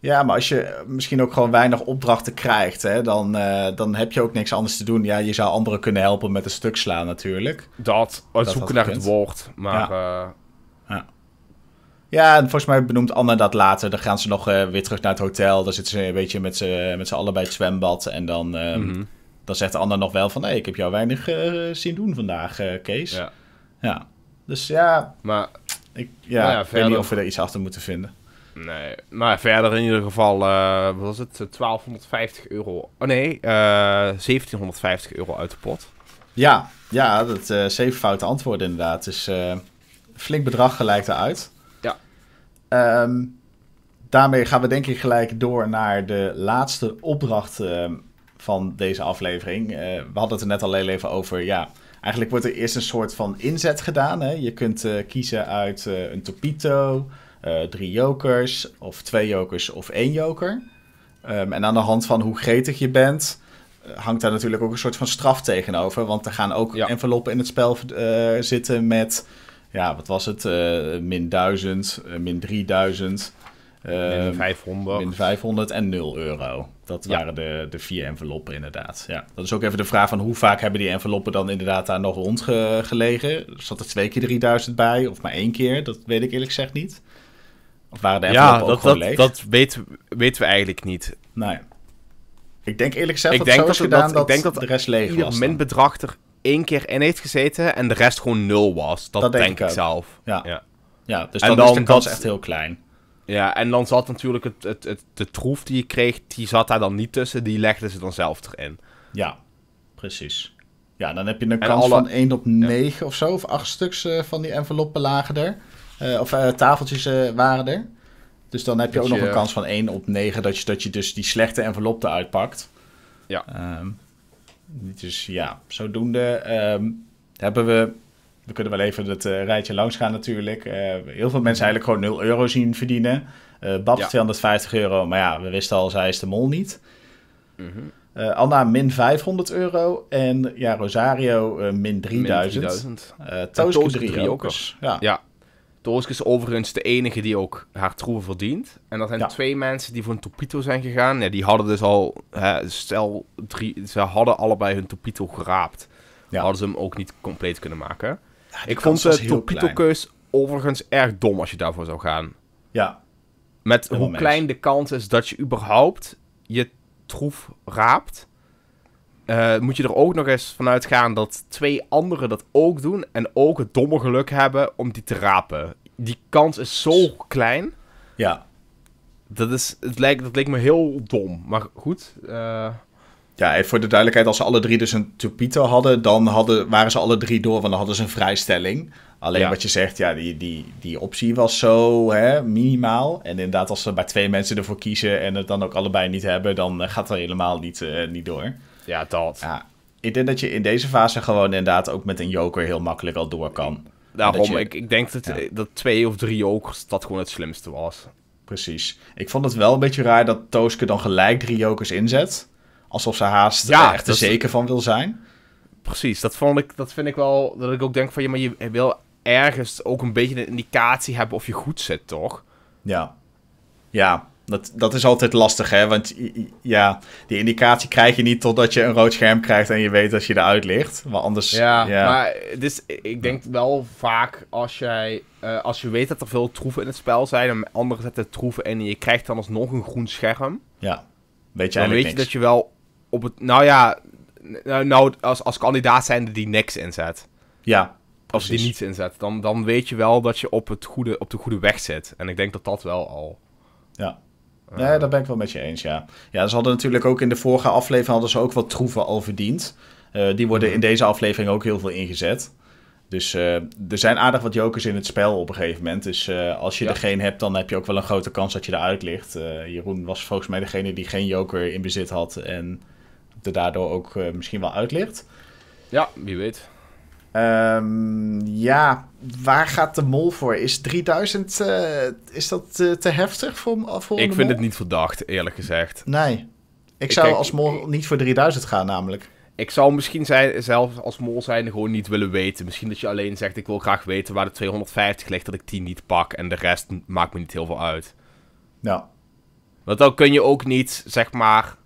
Ja, maar als je misschien ook gewoon weinig opdrachten krijgt, hè, dan, dan heb je ook niks anders te doen. Ja, je zou anderen kunnen helpen met een stuk slaan natuurlijk. Dat, we zoeken naar het woord. Maar, ja. ja. ja. en volgens mij benoemt Anna dat later. Dan gaan ze nog weer terug naar het hotel. dan zitten ze een beetje met z'n allen bij het zwembad. En dan... Ehm, mhm dan zegt de ander nog wel van... hé, ik heb jou weinig eh, zien doen vandaag, eh, Kees. Ja. ja. Dus ja, maar, ik ja, nou ja, verder... weet niet of we er iets achter moeten vinden. Nee, maar verder in ieder geval, eh, wat was het, 1250 euro, oh nee, 1750 euro uit de pot. Ja, ja, dat zeven foute antwoorden inderdaad. Dus flink bedrag gelijk eruit. Ja. Ehm, daarmee gaan we denk ik gelijk door naar de laatste opdracht ehm, van deze aflevering. Eh, we hadden het er net al heel even over. Ja, eigenlijk wordt er eerst een soort van inzet gedaan. Hè? Je kunt eh, kiezen uit eh, een topito, drie jokers, of twee jokers of één joker. Ehm, en aan de hand van hoe gretig je bent, hangt daar natuurlijk ook een soort van straf tegenover. Want er gaan ook enveloppen in het spel zitten met, ja, wat was het? min 1000, min 3000 min 500. Ehm, min 500 en 0 euro. Dat waren de, de vier enveloppen inderdaad. Ja. Dat is ook even de vraag van hoe vaak hebben die enveloppen dan inderdaad daar nog rondgelegen. Zat er twee keer 3000 bij of maar één keer? Dat weet ik eerlijk gezegd niet. Of waren de enveloppen ja, dat, dat, leeg? dat weten, weten we eigenlijk niet. Nee. Ik denk eerlijk gezegd ik dat denk dat, ik denk dat de rest leeg was. Min bedrag er één keer in heeft gezeten en de rest gewoon nul was. Dat, denk, ik, zelf. Ja. ja. dus dan, is de kans echt heel klein. Ja, en dan zat natuurlijk het, het, het, de troef die je kreeg, die zat daar dan niet tussen. Die legden ze dan zelf erin. Ja, precies. Ja, dan heb je een kans van 1 op 9 of zo. Of 8 stuks eh, van die enveloppen lagen er. Eh, of eh, tafeltjes waren er. Dus dan heb je ook nog een kans van 1 op 9 dat je, dat je dus die slechte envelop uitpakt Ja. Um, dus ja, zodoende ehm, hebben we we kunnen wel even het eh, rijtje langs gaan natuurlijk. Eh, heel veel mensen eigenlijk gewoon 0 euro zien verdienen. Uh, Bab 250 euro, maar ja, we wisten al, zij is de mol niet. Mhm. Anna min 500 euro en ja, Rosario min 3000. Min 3000. Tooske, drie Ja. ja. Tooske is overigens de enige die ook haar troeven verdient. En dat zijn twee mensen die voor een Topito zijn gegaan. Ja, die hadden dus al, hè, stel, drie, ze hadden allebei hun Topito geraapt. Ja. Hadden ze hem ook niet compleet kunnen maken ik vond de eh, Torpedo-keus overigens erg dom als je daarvoor zou gaan. Ja. Met hoe klein de kans is dat je überhaupt je troef raapt. Eh, moet je er ook nog eens vanuit gaan dat twee anderen dat ook doen. En ook het domme geluk hebben om die te rapen. Die kans is zo dus- klein. Ja. Dat, is, het lijkt, dat leek me heel dom. Maar goed. Uh... Ja, voor de duidelijkheid, als ze alle drie dus een Tupito hadden, dan hadden, waren ze alle drie door, want dan hadden ze een vrijstelling. Alleen wat je zegt, ja, die, die, die optie was zo hè, minimaal. En inderdaad, als ze maar twee mensen ervoor kiezen en het dan ook allebei niet hebben, dan eh, gaat dat helemaal niet, eh, niet door. Ja, dat. Ja, ik denk dat je in deze fase gewoon inderdaad ook met een joker heel makkelijk al door kan. Daarom, ik, ik denk dat, dat twee of drie jokers dat gewoon het slimste was. Precies. Ik vond het wel een beetje raar dat Tooske dan gelijk drie jokers inzet alsof ze haast echt er zeker van wil zijn. Precies, dat, vond ik, dat vind ik wel. Dat ik ook denk van je maar je wil ergens ook een beetje een indicatie hebben of je goed zit, toch? Ja. Ja, dat, dat is altijd lastig, hè? Want ja, die indicatie krijg je niet totdat je een rood scherm krijgt en je weet dat je eruit ligt. Maar anders. Ja, ja. maar dus, ik denk wel vaak als, jij, eh, als je weet dat er veel troeven in het spel zijn en anderen zetten troeven in en je krijgt dan alsnog een groen scherm. Ja, weet je dan weet je dat je wel op het, nou ja, nou, nou, als, als kandidaat zijnde die niks inzet. Ja, als die niets inzet, dan, dan weet je wel dat je op, het goede, op de goede weg zit. En ik denk dat dat wel al. Ja. Eh, nee, daar dat ben ik wel met je eens, ja. Ja, ze hadden natuurlijk ook in de vorige aflevering hadden ze ook wat troeven al verdiend. Eh, die worden mhm. in deze aflevering ook heel veel ingezet. Dus eh, er zijn aardig wat jokers in het spel op een gegeven moment. Dus als je er geen hebt, dan heb je ook wel een grote kans dat je eruit ligt. Jeroen was volgens mij degene die geen joker in bezit had. En er daardoor ook eh, misschien wel uit ligt. Ja, wie weet. Ehm, ja, waar gaat de mol voor? Is 3000, eh, is dat eh, te heftig voor, Ik vind het niet verdacht, eerlijk gezegd. Nee, ik, zou als mol niet voor 3000 gaan namelijk. Ik zou misschien zijn, zelf als mol zijn gewoon niet willen weten. Misschien dat je alleen zegt, ik wil graag weten waar de 250 ligt, dat ik die niet pak. En de rest maakt me niet heel veel uit. Nou. Want dan kun je ook niet, zeg maar,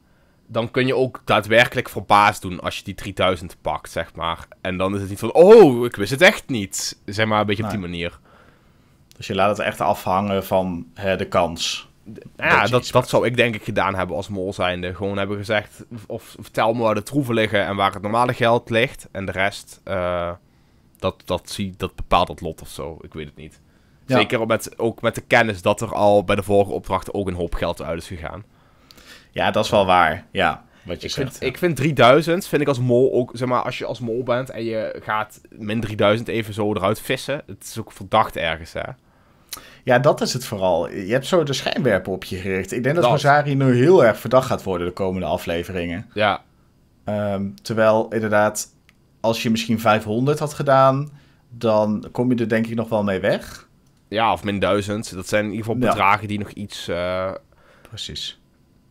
dan kun je ook daadwerkelijk verbaasd doen als je die 3000 pakt, zeg maar. En dan is het niet van, oh, ik wist het echt niet. Zeg maar, een beetje op die manier. Dus je laat het echt afhangen van hè, de kans. Ja, dat, dat, zou ik denk ik gedaan hebben als mol zijnde. Gewoon hebben gezegd, of vertel me waar de troeven liggen en waar het normale geld ligt. En de rest, eh, dat, dat, zie, dat bepaalt het lot of zo. Ik weet het niet. Ja. Zeker met, ook met de kennis dat er al bij de vorige opdrachten ook een hoop geld uit is gegaan. Ja, dat is wel waar. Ja. Wat je ik, vind, ik vind 3000, vind ik als mol ook, zeg maar, als je als mol bent en je gaat min 3000 even zo eruit vissen, het is ook verdacht ergens, hè? Ja, dat is het vooral. Je hebt zo de schijnwerper op je gericht. Ik denk dat, dat. nu heel erg verdacht gaat worden de komende afleveringen. Ja. Ehm, terwijl inderdaad, als je misschien 500 had gedaan, dan kom je er denk ik nog wel mee weg. Ja, of min 1000. Dat zijn in ieder geval bedragen die nog iets. Eh, Precies.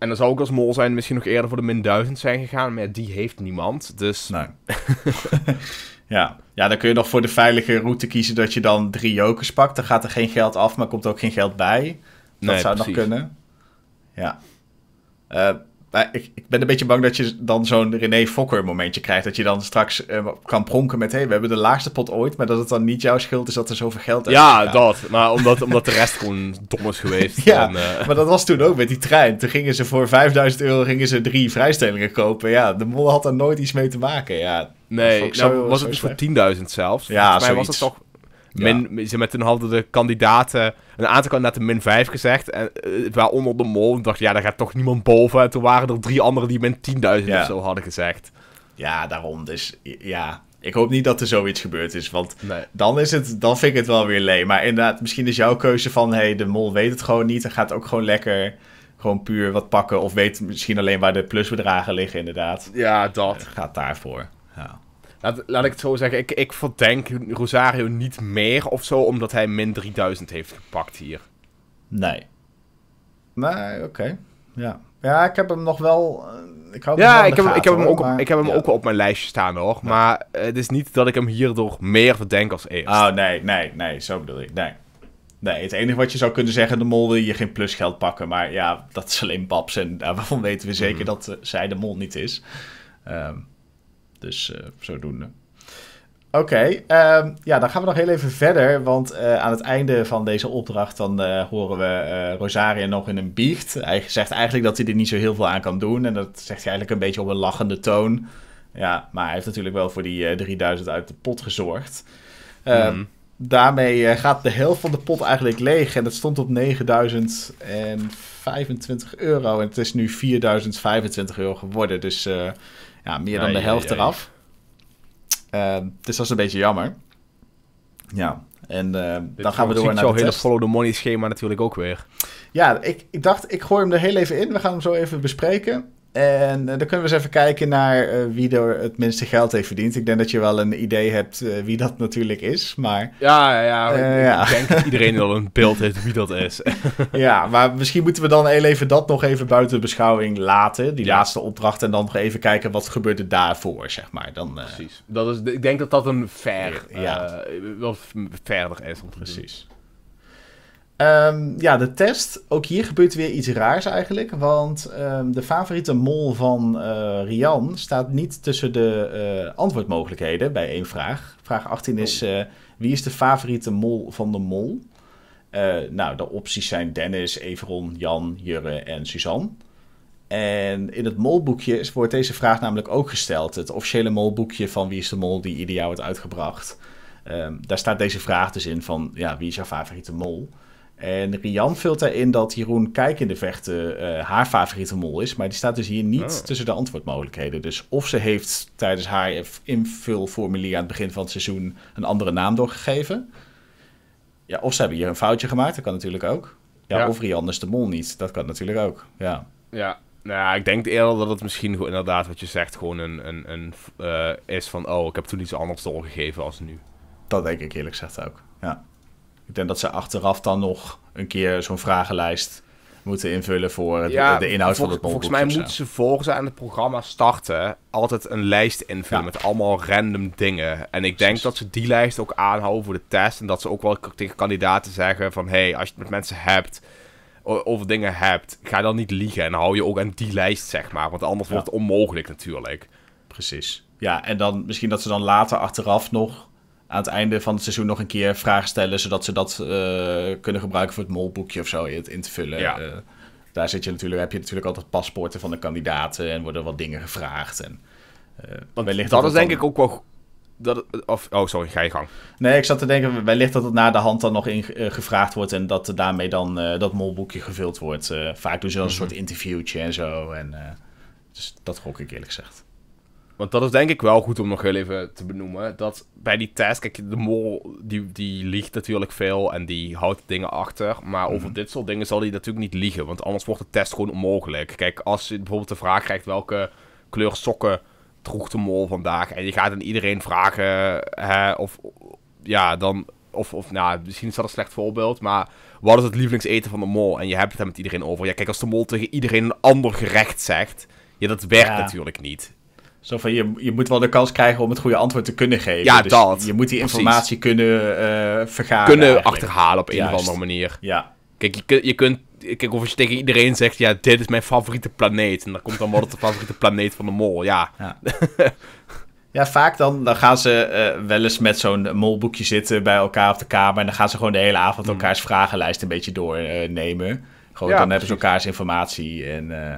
En dan zou ik als mol zijn misschien nog eerder voor de min 1000 zijn gegaan, maar die heeft niemand. Dus. Nee. ja. ja, dan kun je nog voor de veilige route kiezen dat je dan drie jokers pakt. Dan gaat er geen geld af, maar komt ook geen geld bij. Dat zou nog kunnen. Ja. Eh, nou, ik, ik, ben een beetje bang dat je dan zo'n René Fokker momentje krijgt. Dat je dan straks eh, kan pronken met... hé, hey, we hebben de laagste pot ooit... maar dat het dan niet jouw schuld is dat er zoveel geld uit Ja, dat. Maar omdat, omdat de rest gewoon dom is geweest. ja, eh, maar dat was toen ook met die trein. Toen gingen ze voor 5000 euro gingen ze drie vrijstellingen kopen. Ja, de mol had daar nooit iets mee te maken. Ja, nee, nou zo, was zo het dus voor 10.000 zelfs. Ja, maar was het toch Min, ze met toen hadden de kandidaten, een aantal kandidaten min 5 gezegd. En, uh, onder de mol. Ik dacht, ja, daar gaat toch niemand boven. En toen waren er drie anderen die min 10.000 of zo hadden gezegd. Ja, daarom. Dus ja, ik hoop niet dat er zoiets gebeurd is, want dan, is het, dan vind ik het wel weer leeg. Maar inderdaad, misschien is jouw keuze van... hey, de mol weet het gewoon niet en gaat ook gewoon lekker... gewoon puur wat pakken. Of weet misschien alleen waar de plusbedragen liggen, inderdaad. Ja, dat. Gaat daarvoor, ja. Laat, ik het zo zeggen, ik, verdenk Rosario niet meer of zo, omdat hij min 3000 heeft gepakt hier. Nee. Nee, oké. Ja. ja, ik heb hem nog wel. Eh, ik ja, ik, heb, ik, heb, hem, ook, op, ik heb hem ook wel op mijn lijstje staan hoor. Maar eh, het is niet dat ik hem hierdoor meer verdenk als eerst. Oh nee, nee, nee, zo bedoel ik. Nee. Nee, het enige wat je zou kunnen zeggen, de mol wil je geen plusgeld pakken. Maar ja, dat is alleen Babs. En eh, daarvan weten we zeker mm. dat zij de mol niet is. Um, dus eh, zodoende. Oké, ehm, ja, dan gaan we nog heel even verder. Want eh, aan het einde van deze opdracht dan eh, horen we uh, Rosaria nog in een biecht. Hij zegt eigenlijk dat hij er niet zo heel veel aan kan doen. En dat zegt hij eigenlijk een beetje op een lachende toon. Ja, maar hij heeft natuurlijk wel voor die 3000 uit de pot gezorgd. Ehm, hmm. Daarmee gaat de helft van de pot eigenlijk leeg. En dat stond op 9025 euro. En het is nu 4025 euro geworden. Dus ja, meer dan de helft eraf. Uh, dus dat is een beetje jammer. Ja, en eh, dan gaan we door naar zo'n hele follow the money schema natuurlijk ook weer. Ja, ik, ik dacht, ik gooi hem er heel even in. We gaan hem zo even bespreken. En eh, dan kunnen we eens even kijken naar eh, wie er het minste geld heeft verdiend. Ik denk dat je wel een idee hebt eh, wie dat natuurlijk is, maar... Ja, ja, ik denk dat iedereen wel een beeld heeft wie dat is. ja, maar misschien moeten we dan even dat nog even buiten beschouwing laten, die laatste opdracht. En dan nog even kijken wat gebeurde daarvoor, zeg maar. Dan, Precies. Dat is, ik denk dat dat een ver, ja. wel verder is om Precies. Ehm, ja, de test. Ook hier gebeurt weer iets raars eigenlijk. Want ehm, de favoriete mol van eh, Rian staat niet tussen de eh, antwoordmogelijkheden bij één vraag. Vraag 18 is: oh. eh, wie is de favoriete mol van de mol? nou, de opties zijn Dennis, Everon, Jan, Jurre en Suzanne. En in het molboekje wordt deze vraag namelijk ook gesteld. Het officiële molboekje van wie is de mol die ieder jaar wordt uitgebracht. Ehm, daar staat deze vraag dus in van ja, wie is jouw favoriete mol? En Rian vult daarin dat Jeroen Kijk in de vechten eh, haar favoriete mol is. Maar die staat dus hier niet oh. tussen de antwoordmogelijkheden. Dus of ze heeft tijdens haar invulformulier aan het begin van het seizoen een andere naam doorgegeven. Ja, of ze hebben hier een foutje gemaakt, dat kan natuurlijk ook. Ja, Of Rian is de mol niet, dat kan natuurlijk ook. Ja, ja. Nou, ik denk eerder dat het misschien inderdaad wat je zegt gewoon een, een, een eh, is van... oh, ik heb toen iets anders doorgegeven als nu. Dat denk ik eerlijk gezegd ook, ja. Ik denk dat ze achteraf dan nog een keer zo'n vragenlijst moeten invullen voor de inhoud van het Volgens mij moeten ze volgens aan het programma starten altijd een lijst invullen met allemaal random dingen. En ik denk dat ze die lijst ook aanhouden voor de test. En dat ze ook wel tegen kandidaten zeggen van... hé, hey, als je het met mensen hebt, over dingen hebt, ga dan niet liegen. En hou je ook aan die lijst, zeg maar. Want anders wordt het onmogelijk natuurlijk. Precies. Ja, en dan misschien dat ze dan later achteraf nog aan het einde van het seizoen nog een keer vragen stellen, zodat ze dat eh, kunnen gebruiken voor het molboekje of zo in te vullen. Ja. Eh, daar zit je natuurlijk, heb je natuurlijk altijd paspoorten van de kandidaten en worden wat dingen gevraagd. En, eh, wellicht dat, dat is denk ik ook wel. Dat, of, oh, sorry, ga je gang. Nee, ik zat te denken, wellicht dat het na de hand dan nog ingevraagd gevraagd wordt en dat daarmee dan dat molboekje gevuld wordt. vaak doen ze dan een mhm. soort interviewtje en zo. En, dus dat gok ik eerlijk gezegd. Want dat is denk ik wel goed om nog heel even te benoemen. Dat bij die test, kijk, de mol die, die liegt natuurlijk veel en die houdt dingen achter. Maar over mhm. dit soort dingen zal hij natuurlijk niet liegen. Want anders wordt de test gewoon onmogelijk. Kijk, als je bijvoorbeeld de vraag krijgt welke kleur sokken droeg de mol vandaag. En je gaat aan iedereen vragen hè, of ja, dan. Of, of nou, misschien is dat een slecht voorbeeld, maar wat is het lievelingseten van de mol? En je hebt het daar met iedereen over. Ja, kijk, als de mol tegen iedereen een ander gerecht zegt, ja, dat werkt natuurlijk niet. Zo van, je, je moet wel de kans krijgen om het goede antwoord te kunnen geven. Ja, dus dat. Je moet die informatie kunnen uh, vergaren. Kunnen achterhalen op een of andere manier. Ja. Kijk, je, je kunt... Kijk, of als je tegen iedereen zegt, ja, dit is mijn favoriete planeet. En dan komt dan op de favoriete planeet van de mol, ja. Ja, vaak dan, dan gaan ze eh, wel eens met zo'n molboekje zitten bij elkaar op de kamer. En dan gaan ze gewoon de hele avond hmm. elkaars vragenlijst een beetje doornemen. Uh, gewoon, dan precies. hebben ze elkaars informatie en... Eh,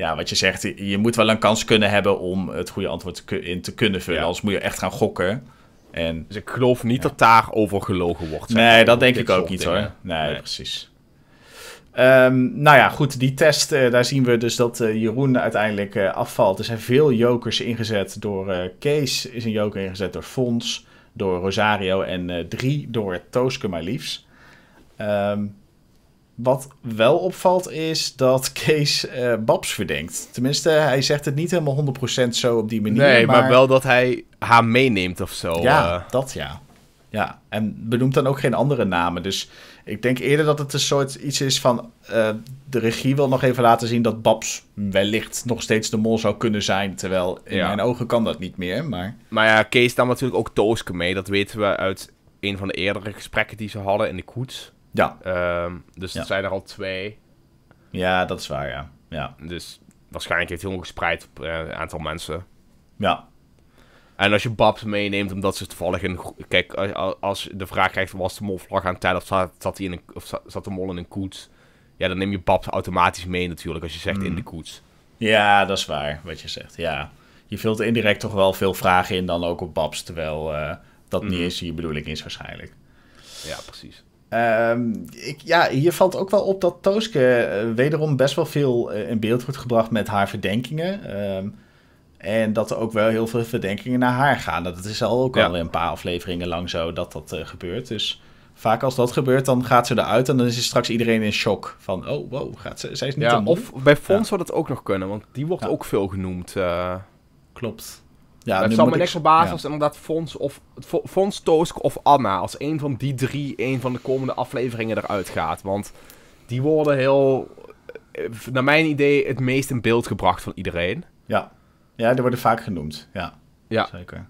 ja, wat je zegt, je moet wel een kans kunnen hebben om het goede antwoord in te kunnen vullen. Anders moet je echt gaan gokken. En, dus ik geloof niet dat daar over gelogen wordt. Nee, dat denk ik ook niet hoor. Nee, precies. Ehm, nou ja, goed, die test, eh, daar zien we dus dat eh, Jeroen uiteindelijk eh, afvalt. Er zijn veel jokers ingezet door Kees, is een joker ingezet door Fons, door Rosario en drie door Tooske maar liefst. Ehm, wat wel opvalt is dat Kees eh, Babs verdenkt. Tenminste, hij zegt het niet helemaal 100% zo op die manier. Nee, maar, wel dat hij haar meeneemt of zo. Ja, eh. dat ja. Ja, en benoemt dan ook geen andere namen. Dus ik denk eerder dat het een soort iets is van... Eh, de regie wil nog even laten zien dat Babs wellicht nog steeds de mol zou kunnen zijn. Terwijl in mijn ogen kan dat niet meer, maar... Maar ja, Kees nam natuurlijk ook Tooske mee. Dat weten we uit een van de eerdere gesprekken die ze hadden in de koets. Ja. Ehm, dus ja. er zijn er al twee. Ja, dat is waar, ja. ja. Dus waarschijnlijk heeft hij gespreid op eh, een aantal mensen. Ja. En als je Babs meeneemt, omdat ze toevallig een... Kijk, als je de vraag krijgt, was de mol vlog aan tijd of zat, zat, hij in een, of zat de mol in een koets? Ja, dan neem je Babs automatisch mee natuurlijk, als je zegt in de mhm. koets. Ja, dat is waar, wat je zegt, ja. Je vult indirect toch wel veel vragen in dan ook op Babs, terwijl eh, dat mhm. niet eens je bedoeling is waarschijnlijk. Ja, precies. Ehm, ik, ja, hier valt ook wel op dat Tooske eh, wederom best wel veel eh, in beeld wordt gebracht met haar verdenkingen. Ehm, en dat er ook wel heel veel verdenkingen naar haar gaan. Dat is al ook ja. al een paar afleveringen lang zo dat dat eh, gebeurt. Dus vaak als dat gebeurt, dan gaat ze eruit en dan is straks iedereen in shock. Van, oh wow, gaat ze, zij is niet ja, Of bij Fons ja. zou dat ook nog kunnen, want die wordt ook veel genoemd. Klopt. Ja, het zal me niks verbazen ja. als inderdaad Fons, of, Fons, Toosk of Anna... als een van die drie een van de komende afleveringen eruit gaat. Want die worden heel, eh, naar mijn idee, het meest in beeld gebracht van iedereen. Ja, ja die worden vaak genoemd. Ja, ja. zeker.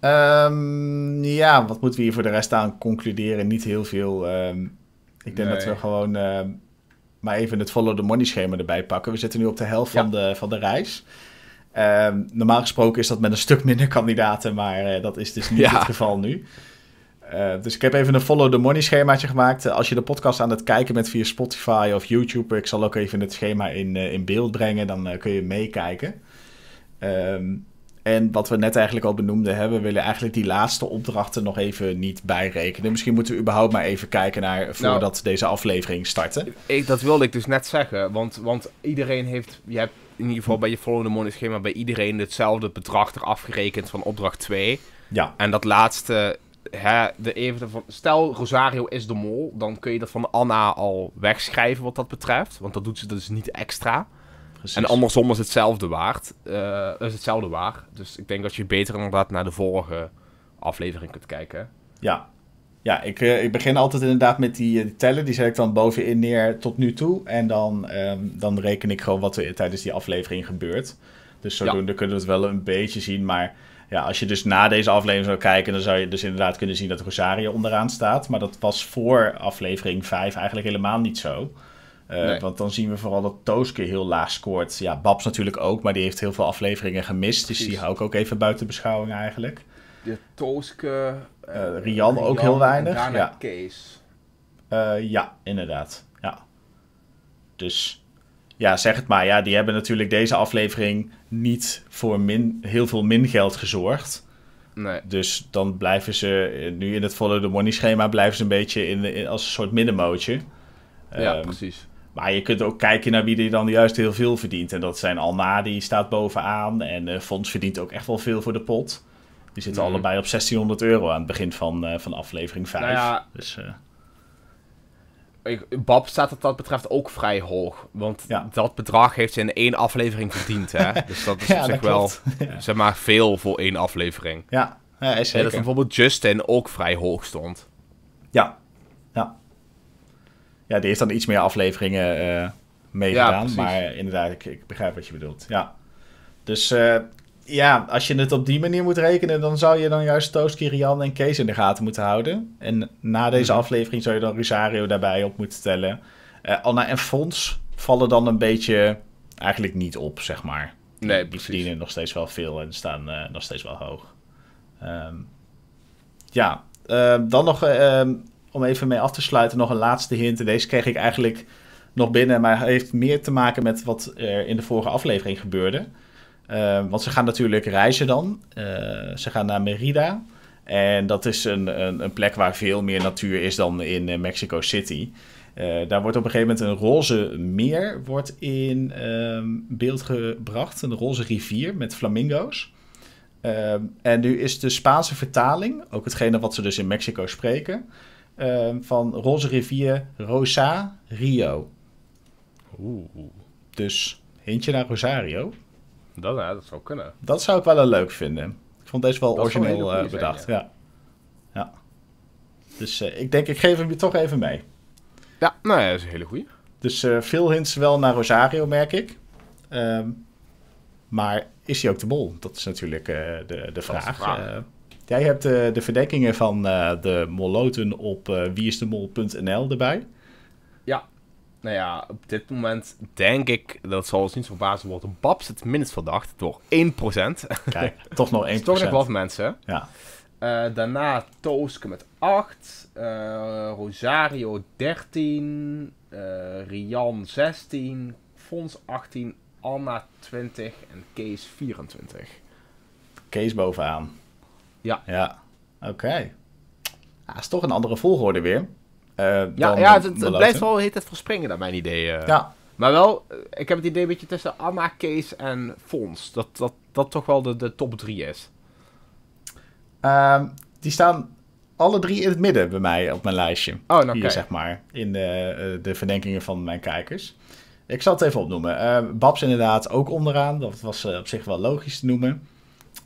Ehm, ja, wat moeten we hier voor de rest aan concluderen? Niet heel veel. Ehm, ik denk dat we gewoon ehm, maar even het follow the money schema erbij pakken. We zitten nu op de helft van, de, van de reis. Ehm, normaal gesproken is dat met een stuk minder kandidaten, maar eh, dat is dus niet het geval nu. Eh, dus ik heb even een follow the money schemaatje gemaakt. Eh, als je de podcast aan het kijken bent via Spotify of YouTube, ik zal ook even het schema in, in beeld brengen, dan kun je meekijken. Ehm, en wat we net eigenlijk al benoemden hebben, we willen eigenlijk die laatste opdrachten nog even niet bijrekenen. Misschien moeten we überhaupt maar even kijken naar voordat nou, deze aflevering starten. Ik, dat wilde ik dus net zeggen, want, want iedereen heeft, je hebt in ieder geval bij je volgende schema bij iedereen hetzelfde bedrag er afgerekend van opdracht 2. Ja. En dat laatste, hè, de even van, stel Rosario is de mol, dan kun je dat van Anna al wegschrijven wat dat betreft. Want dat doet ze dus niet extra. Precies. En andersom is hetzelfde, waard, uh, is hetzelfde waar. Dus ik denk dat je beter inderdaad naar de vorige aflevering kunt kijken. Ja, ja, ik, eh, ik begin altijd inderdaad met die, eh, tellen Die zet ik dan bovenin neer tot nu toe. En dan, ehm, dan reken ik gewoon wat er tijdens die aflevering gebeurt. Dus zodoende kunnen we het wel een beetje zien. Maar ja, als je dus na deze aflevering zou kijken, dan zou je dus inderdaad kunnen zien dat Rosario onderaan staat. Maar dat was voor aflevering 5 eigenlijk helemaal niet zo. Eh, want dan zien we vooral dat Tooske heel laag scoort. Ja, Babs natuurlijk ook, maar die heeft heel veel afleveringen gemist. Dus die hou ik ook even buiten beschouwing eigenlijk. De Tooske Rian, eh, Rian, ook heel weinig. ja. Kees. Eh, ja, inderdaad. Ja. Dus ja, zeg het maar. Ja, die hebben natuurlijk deze aflevering niet voor min, heel veel min geld gezorgd. Nee. Dus dan blijven ze eh, nu in het volle de money schema blijven ze een beetje in, als een soort middenmootje. Ja, ehm, precies. Maar je kunt ook kijken naar wie er dan juist heel veel verdient. En dat zijn die staat bovenaan. En uh, Fons verdient ook echt wel veel voor de pot. Die zitten mm. allebei op 1600 euro aan het begin van, eh, van aflevering 5. Nou ja, dus, eh, Bab staat wat dat betreft ook vrij hoog. Want dat bedrag heeft ze in één aflevering verdiend. Hè? dus dat is ja, zich wel zeg maar, veel voor één aflevering. Ja, ja, dat bijvoorbeeld Justin ook vrij hoog stond. Ja, ja. Ja, die heeft dan iets meer afleveringen eh, meegedaan. maar inderdaad, ik, begrijp wat je bedoelt. Ja. Dus ja, als je het op die manier moet rekenen, dan zou je dan juist Toos, Kirian en Kees in de gaten moeten houden. En na deze mhm. aflevering zou je dan Rosario daarbij op moeten tellen. Eh, Anna en Fons vallen dan een beetje eigenlijk niet op, zeg maar. Nee, precies. Die verdienen nog steeds wel veel en staan eh, nog steeds wel hoog. Ehm, ja, eh, dan nog ehm, om even mee af te sluiten, nog een laatste hint. deze kreeg ik eigenlijk nog binnen, maar heeft meer te maken met wat er in de vorige aflevering gebeurde. Eh, want ze gaan natuurlijk reizen dan. Eh, ze gaan naar Merida. En dat is een, een, een, plek waar veel meer natuur is dan in eh, Mexico City. daar wordt op een gegeven moment een roze meer wordt in ehm, beeld gebracht. Een roze rivier met flamingo's. en nu is de Spaanse vertaling, ook hetgene wat ze dus in Mexico spreken, van roze rivier Rosa Rio. Oeh. Dus hintje naar Rosario. Dat, nou, dat zou kunnen. Dat zou ik wel een leuk vinden. Ik vond deze wel origineel eh, bedacht. ja. ja. Dus eh, ik denk, ik geef hem je toch even mee. Ja, nou ja, dat is een hele goeie. Dus eh, veel hints wel naar Rosario, merk ik. Ehm, maar is hij ook de mol? Dat is natuurlijk de, de vraag. jij hebt de verdekkingen van de molloten op wieisdemol.nl erbij. Nou ja, op dit moment denk ik, dat zal ons niet verbazen worden. Bab het minst verdacht door 1%. Kijk, toch nog 1%. is toch nog wat mensen. Ja. Uh, daarna Tooske met 8. Uh, eh, Rosario 13. Uh, eh, Rian 16. Fons 18. Anna 20. En Kees 24. Kees bovenaan. Ja. Ja, oké. Okay. Ah, dat is toch een andere volgorde weer. Eh, ja, ja, het, het, blijft wel heet het verspringen dat mijn idee. Eh. Ja. Maar wel, eh, ik heb het idee een beetje tussen Anna, Kees en Fons. Dat dat, dat toch wel de, de top drie is. Ehm, die staan alle drie in het midden bij mij op mijn lijstje. Oh, nou, Hier, zeg maar. In de, de verdenkingen van mijn kijkers. Ik zal het even opnoemen. Uh, Babs inderdaad ook onderaan. Dat was op zich wel logisch te noemen.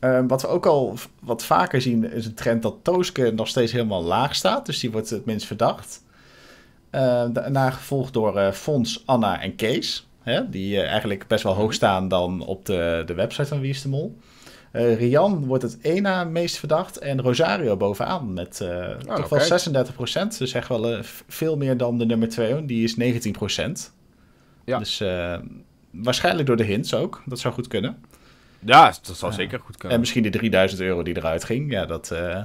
Ehm, wat we ook al wat vaker zien is een trend dat Tooske nog steeds helemaal laag staat. Dus die wordt het minst verdacht. Ehm, daarna gevolgd door uh, Fons, Anna en Kees. Hè, die eh, eigenlijk best wel hoog mhm. staan dan op de, de website van Wie Mol. Eh, Rian wordt het één na meest verdacht. En Rosario bovenaan met ah, toch wel 36%. Dus echt wel veel meer dan de nummer 2. Die is 19%. Ja. Dus waarschijnlijk door de hints ook. Dat zou goed kunnen. Ja, dat zou zeker goed kunnen. En misschien die 3000 euro die eruit ging. Ja, dat... Eh,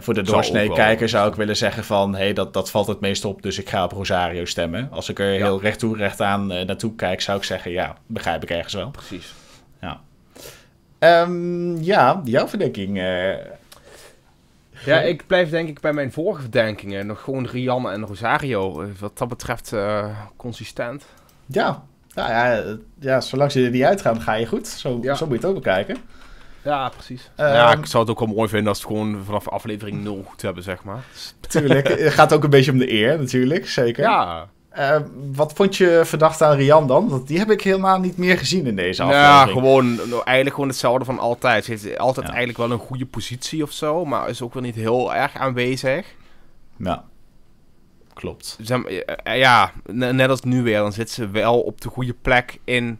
voor de doorsnee-kijker zou ik willen zeggen van... hé, hey, dat, dat valt het meest op, dus ik ga op Rosario stemmen. Als ik er heel recht toe, recht aan eh, naartoe kijk... zou ik zeggen, ja, begrijp ik ergens wel. Precies. Ja, ehm, ja jouw verdenking... Eh. Ja, ik blijf denk ik bij mijn vorige verdenkingen... nog gewoon Rianne en Rosario. Wat dat betreft consistent. Ja, nou ja, eh, ja, zolang ze er niet uitgaan, ga je goed. Zo, ja. zo moet je het ook bekijken. Ja, precies. Ehm, ja, ik zou het ook wel mooi vinden als het gewoon vanaf aflevering 0 goed hebben, zeg maar. Tuurlijk. het gaat ook een beetje om de eer, natuurlijk. Zeker. Ja. Ehm, wat vond je verdacht aan Rian dan? Want die heb ik helemaal niet meer gezien in deze nou, aflevering. Ja, gewoon nou, eigenlijk gewoon hetzelfde van altijd. Ze heeft altijd eigenlijk wel een goede positie of zo, maar is ook wel niet heel erg aanwezig. Nou. Klopt. Zeg eh, eh, ja, net als nu weer. Dan zit ze wel op de goede plek in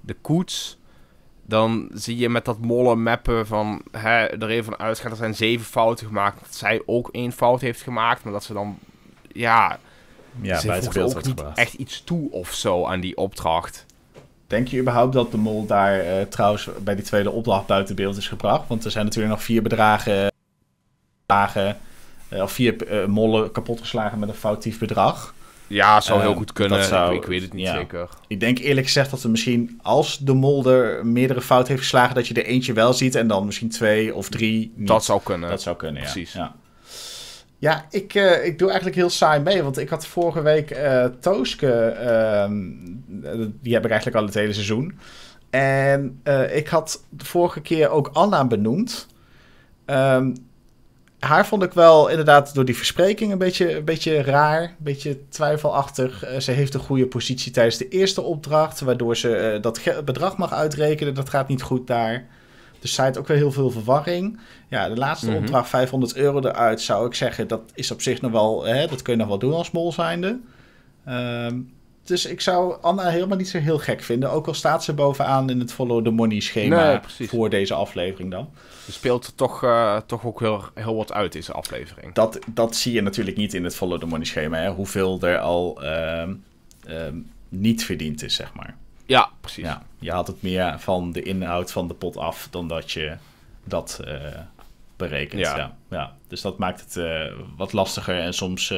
de koets. Dan zie je met dat molle mappen van... Hè, er even uitgaan, er zijn zeven fouten gemaakt. Dat zij ook één fout heeft gemaakt. Maar dat ze dan... Ja, ja ze voegt ook gebracht. echt iets toe of zo aan die opdracht. Denk je überhaupt dat de mol daar eh, trouwens bij die tweede opdracht buiten beeld is gebracht? Want er zijn natuurlijk nog vier bedragen... bedragen eh, of vier eh, mollen kapotgeslagen met een foutief bedrag. Ja, zou heel ehm, goed kunnen. zou, ik, weet het niet zeker. Ik denk eerlijk gezegd dat er misschien, als de molder meerdere fouten heeft geslagen, dat je er eentje wel ziet en dan misschien twee of drie Dat zou kunnen. Dat zou kunnen, Precies. ja. Ja, ik, eh, ik doe eigenlijk heel saai mee. Want ik had vorige week uh, die heb ik eigenlijk al het hele seizoen. En ik had de vorige keer ook Anna benoemd. Ehm, haar vond ik wel inderdaad door die verspreking een beetje, een beetje raar, een beetje twijfelachtig. Eh, ze heeft een goede positie tijdens de eerste opdracht, waardoor ze eh, dat bedrag mag uitrekenen. Dat gaat niet goed daar. Dus had ook wel heel veel verwarring. Ja, de laatste mhm. opdracht, 500 euro eruit, zou ik zeggen, dat is op zich nog wel, hè, dat kun je nog wel doen als mol zijnde. Ehm, dus ik zou Anna helemaal niet zo heel gek vinden, ook al staat ze bovenaan in het follow the money schema voor deze aflevering dan speelt toch, eh, toch ook heel, heel wat uit de aflevering. Dat, dat zie je natuurlijk niet in het follow the money schema. Hè? Hoeveel er al ehm, ehm, niet verdiend is, zeg maar. Ja, precies. Ja, je haalt het meer van de inhoud van de pot af dan dat je dat eh, berekent. Ja. ja. Ja, Dus dat maakt het eh, wat lastiger en soms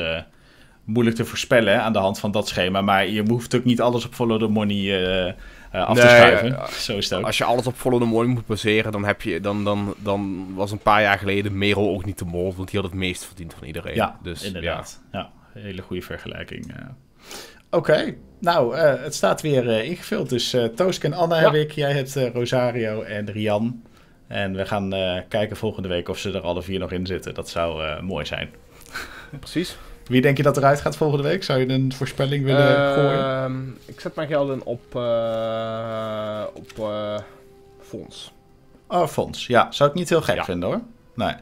moeilijk te voorspellen aan de hand van dat schema. Maar je hoeft ook niet alles op follow the money eh, af te schuiven. Zo is het ook. Als je alles op Follow the moet baseren, dan, heb je, dan, dan, dan was een paar jaar geleden Merel ook niet de mol, want die had het meest verdiend van iedereen. Ja, dus, inderdaad. Ja. ja hele goede vergelijking. Eh. Oké, nou, eh, het staat weer ingevuld. Dus uh, Toosk en Anna ja. heb ik, jij hebt Rosario en Rian. En we gaan kijken volgende week of ze er alle vier nog in zitten. Dat zou mooi zijn. Precies. Wie denk je dat eruit gaat volgende week? Zou je een voorspelling willen gooien? Ehm, ik zet mijn geld in op. Eh, op. Eh, fonds. Oh, Fonds. Ja, zou ik niet heel gek vinden hoor. Nee.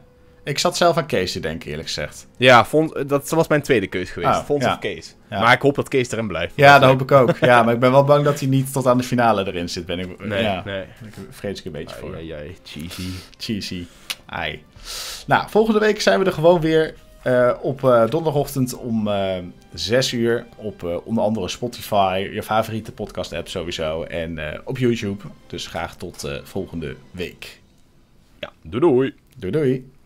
Ik zat zelf aan Kees te denken, eerlijk gezegd. Ja, fonds, dat was mijn tweede keus geweest. Oh, Fons of Kees. Maar ik hoop dat Kees erin blijft. Ja, dat, hoop ik ook. Ja, maar ik ben wel bang dat hij niet tot aan de finale erin zit. Ben ik, nee, ja. nee. Ik vrees ik een beetje voor. Ja, cheesy. Cheesy. Ai. Nou, volgende week zijn we er gewoon weer. Eh, op eh, donderdagochtend om uh, eh, 6 uur op onder andere Spotify, je favoriete podcast app sowieso en op YouTube. Dus graag tot volgende week. Ja, doei doei. Doei doei.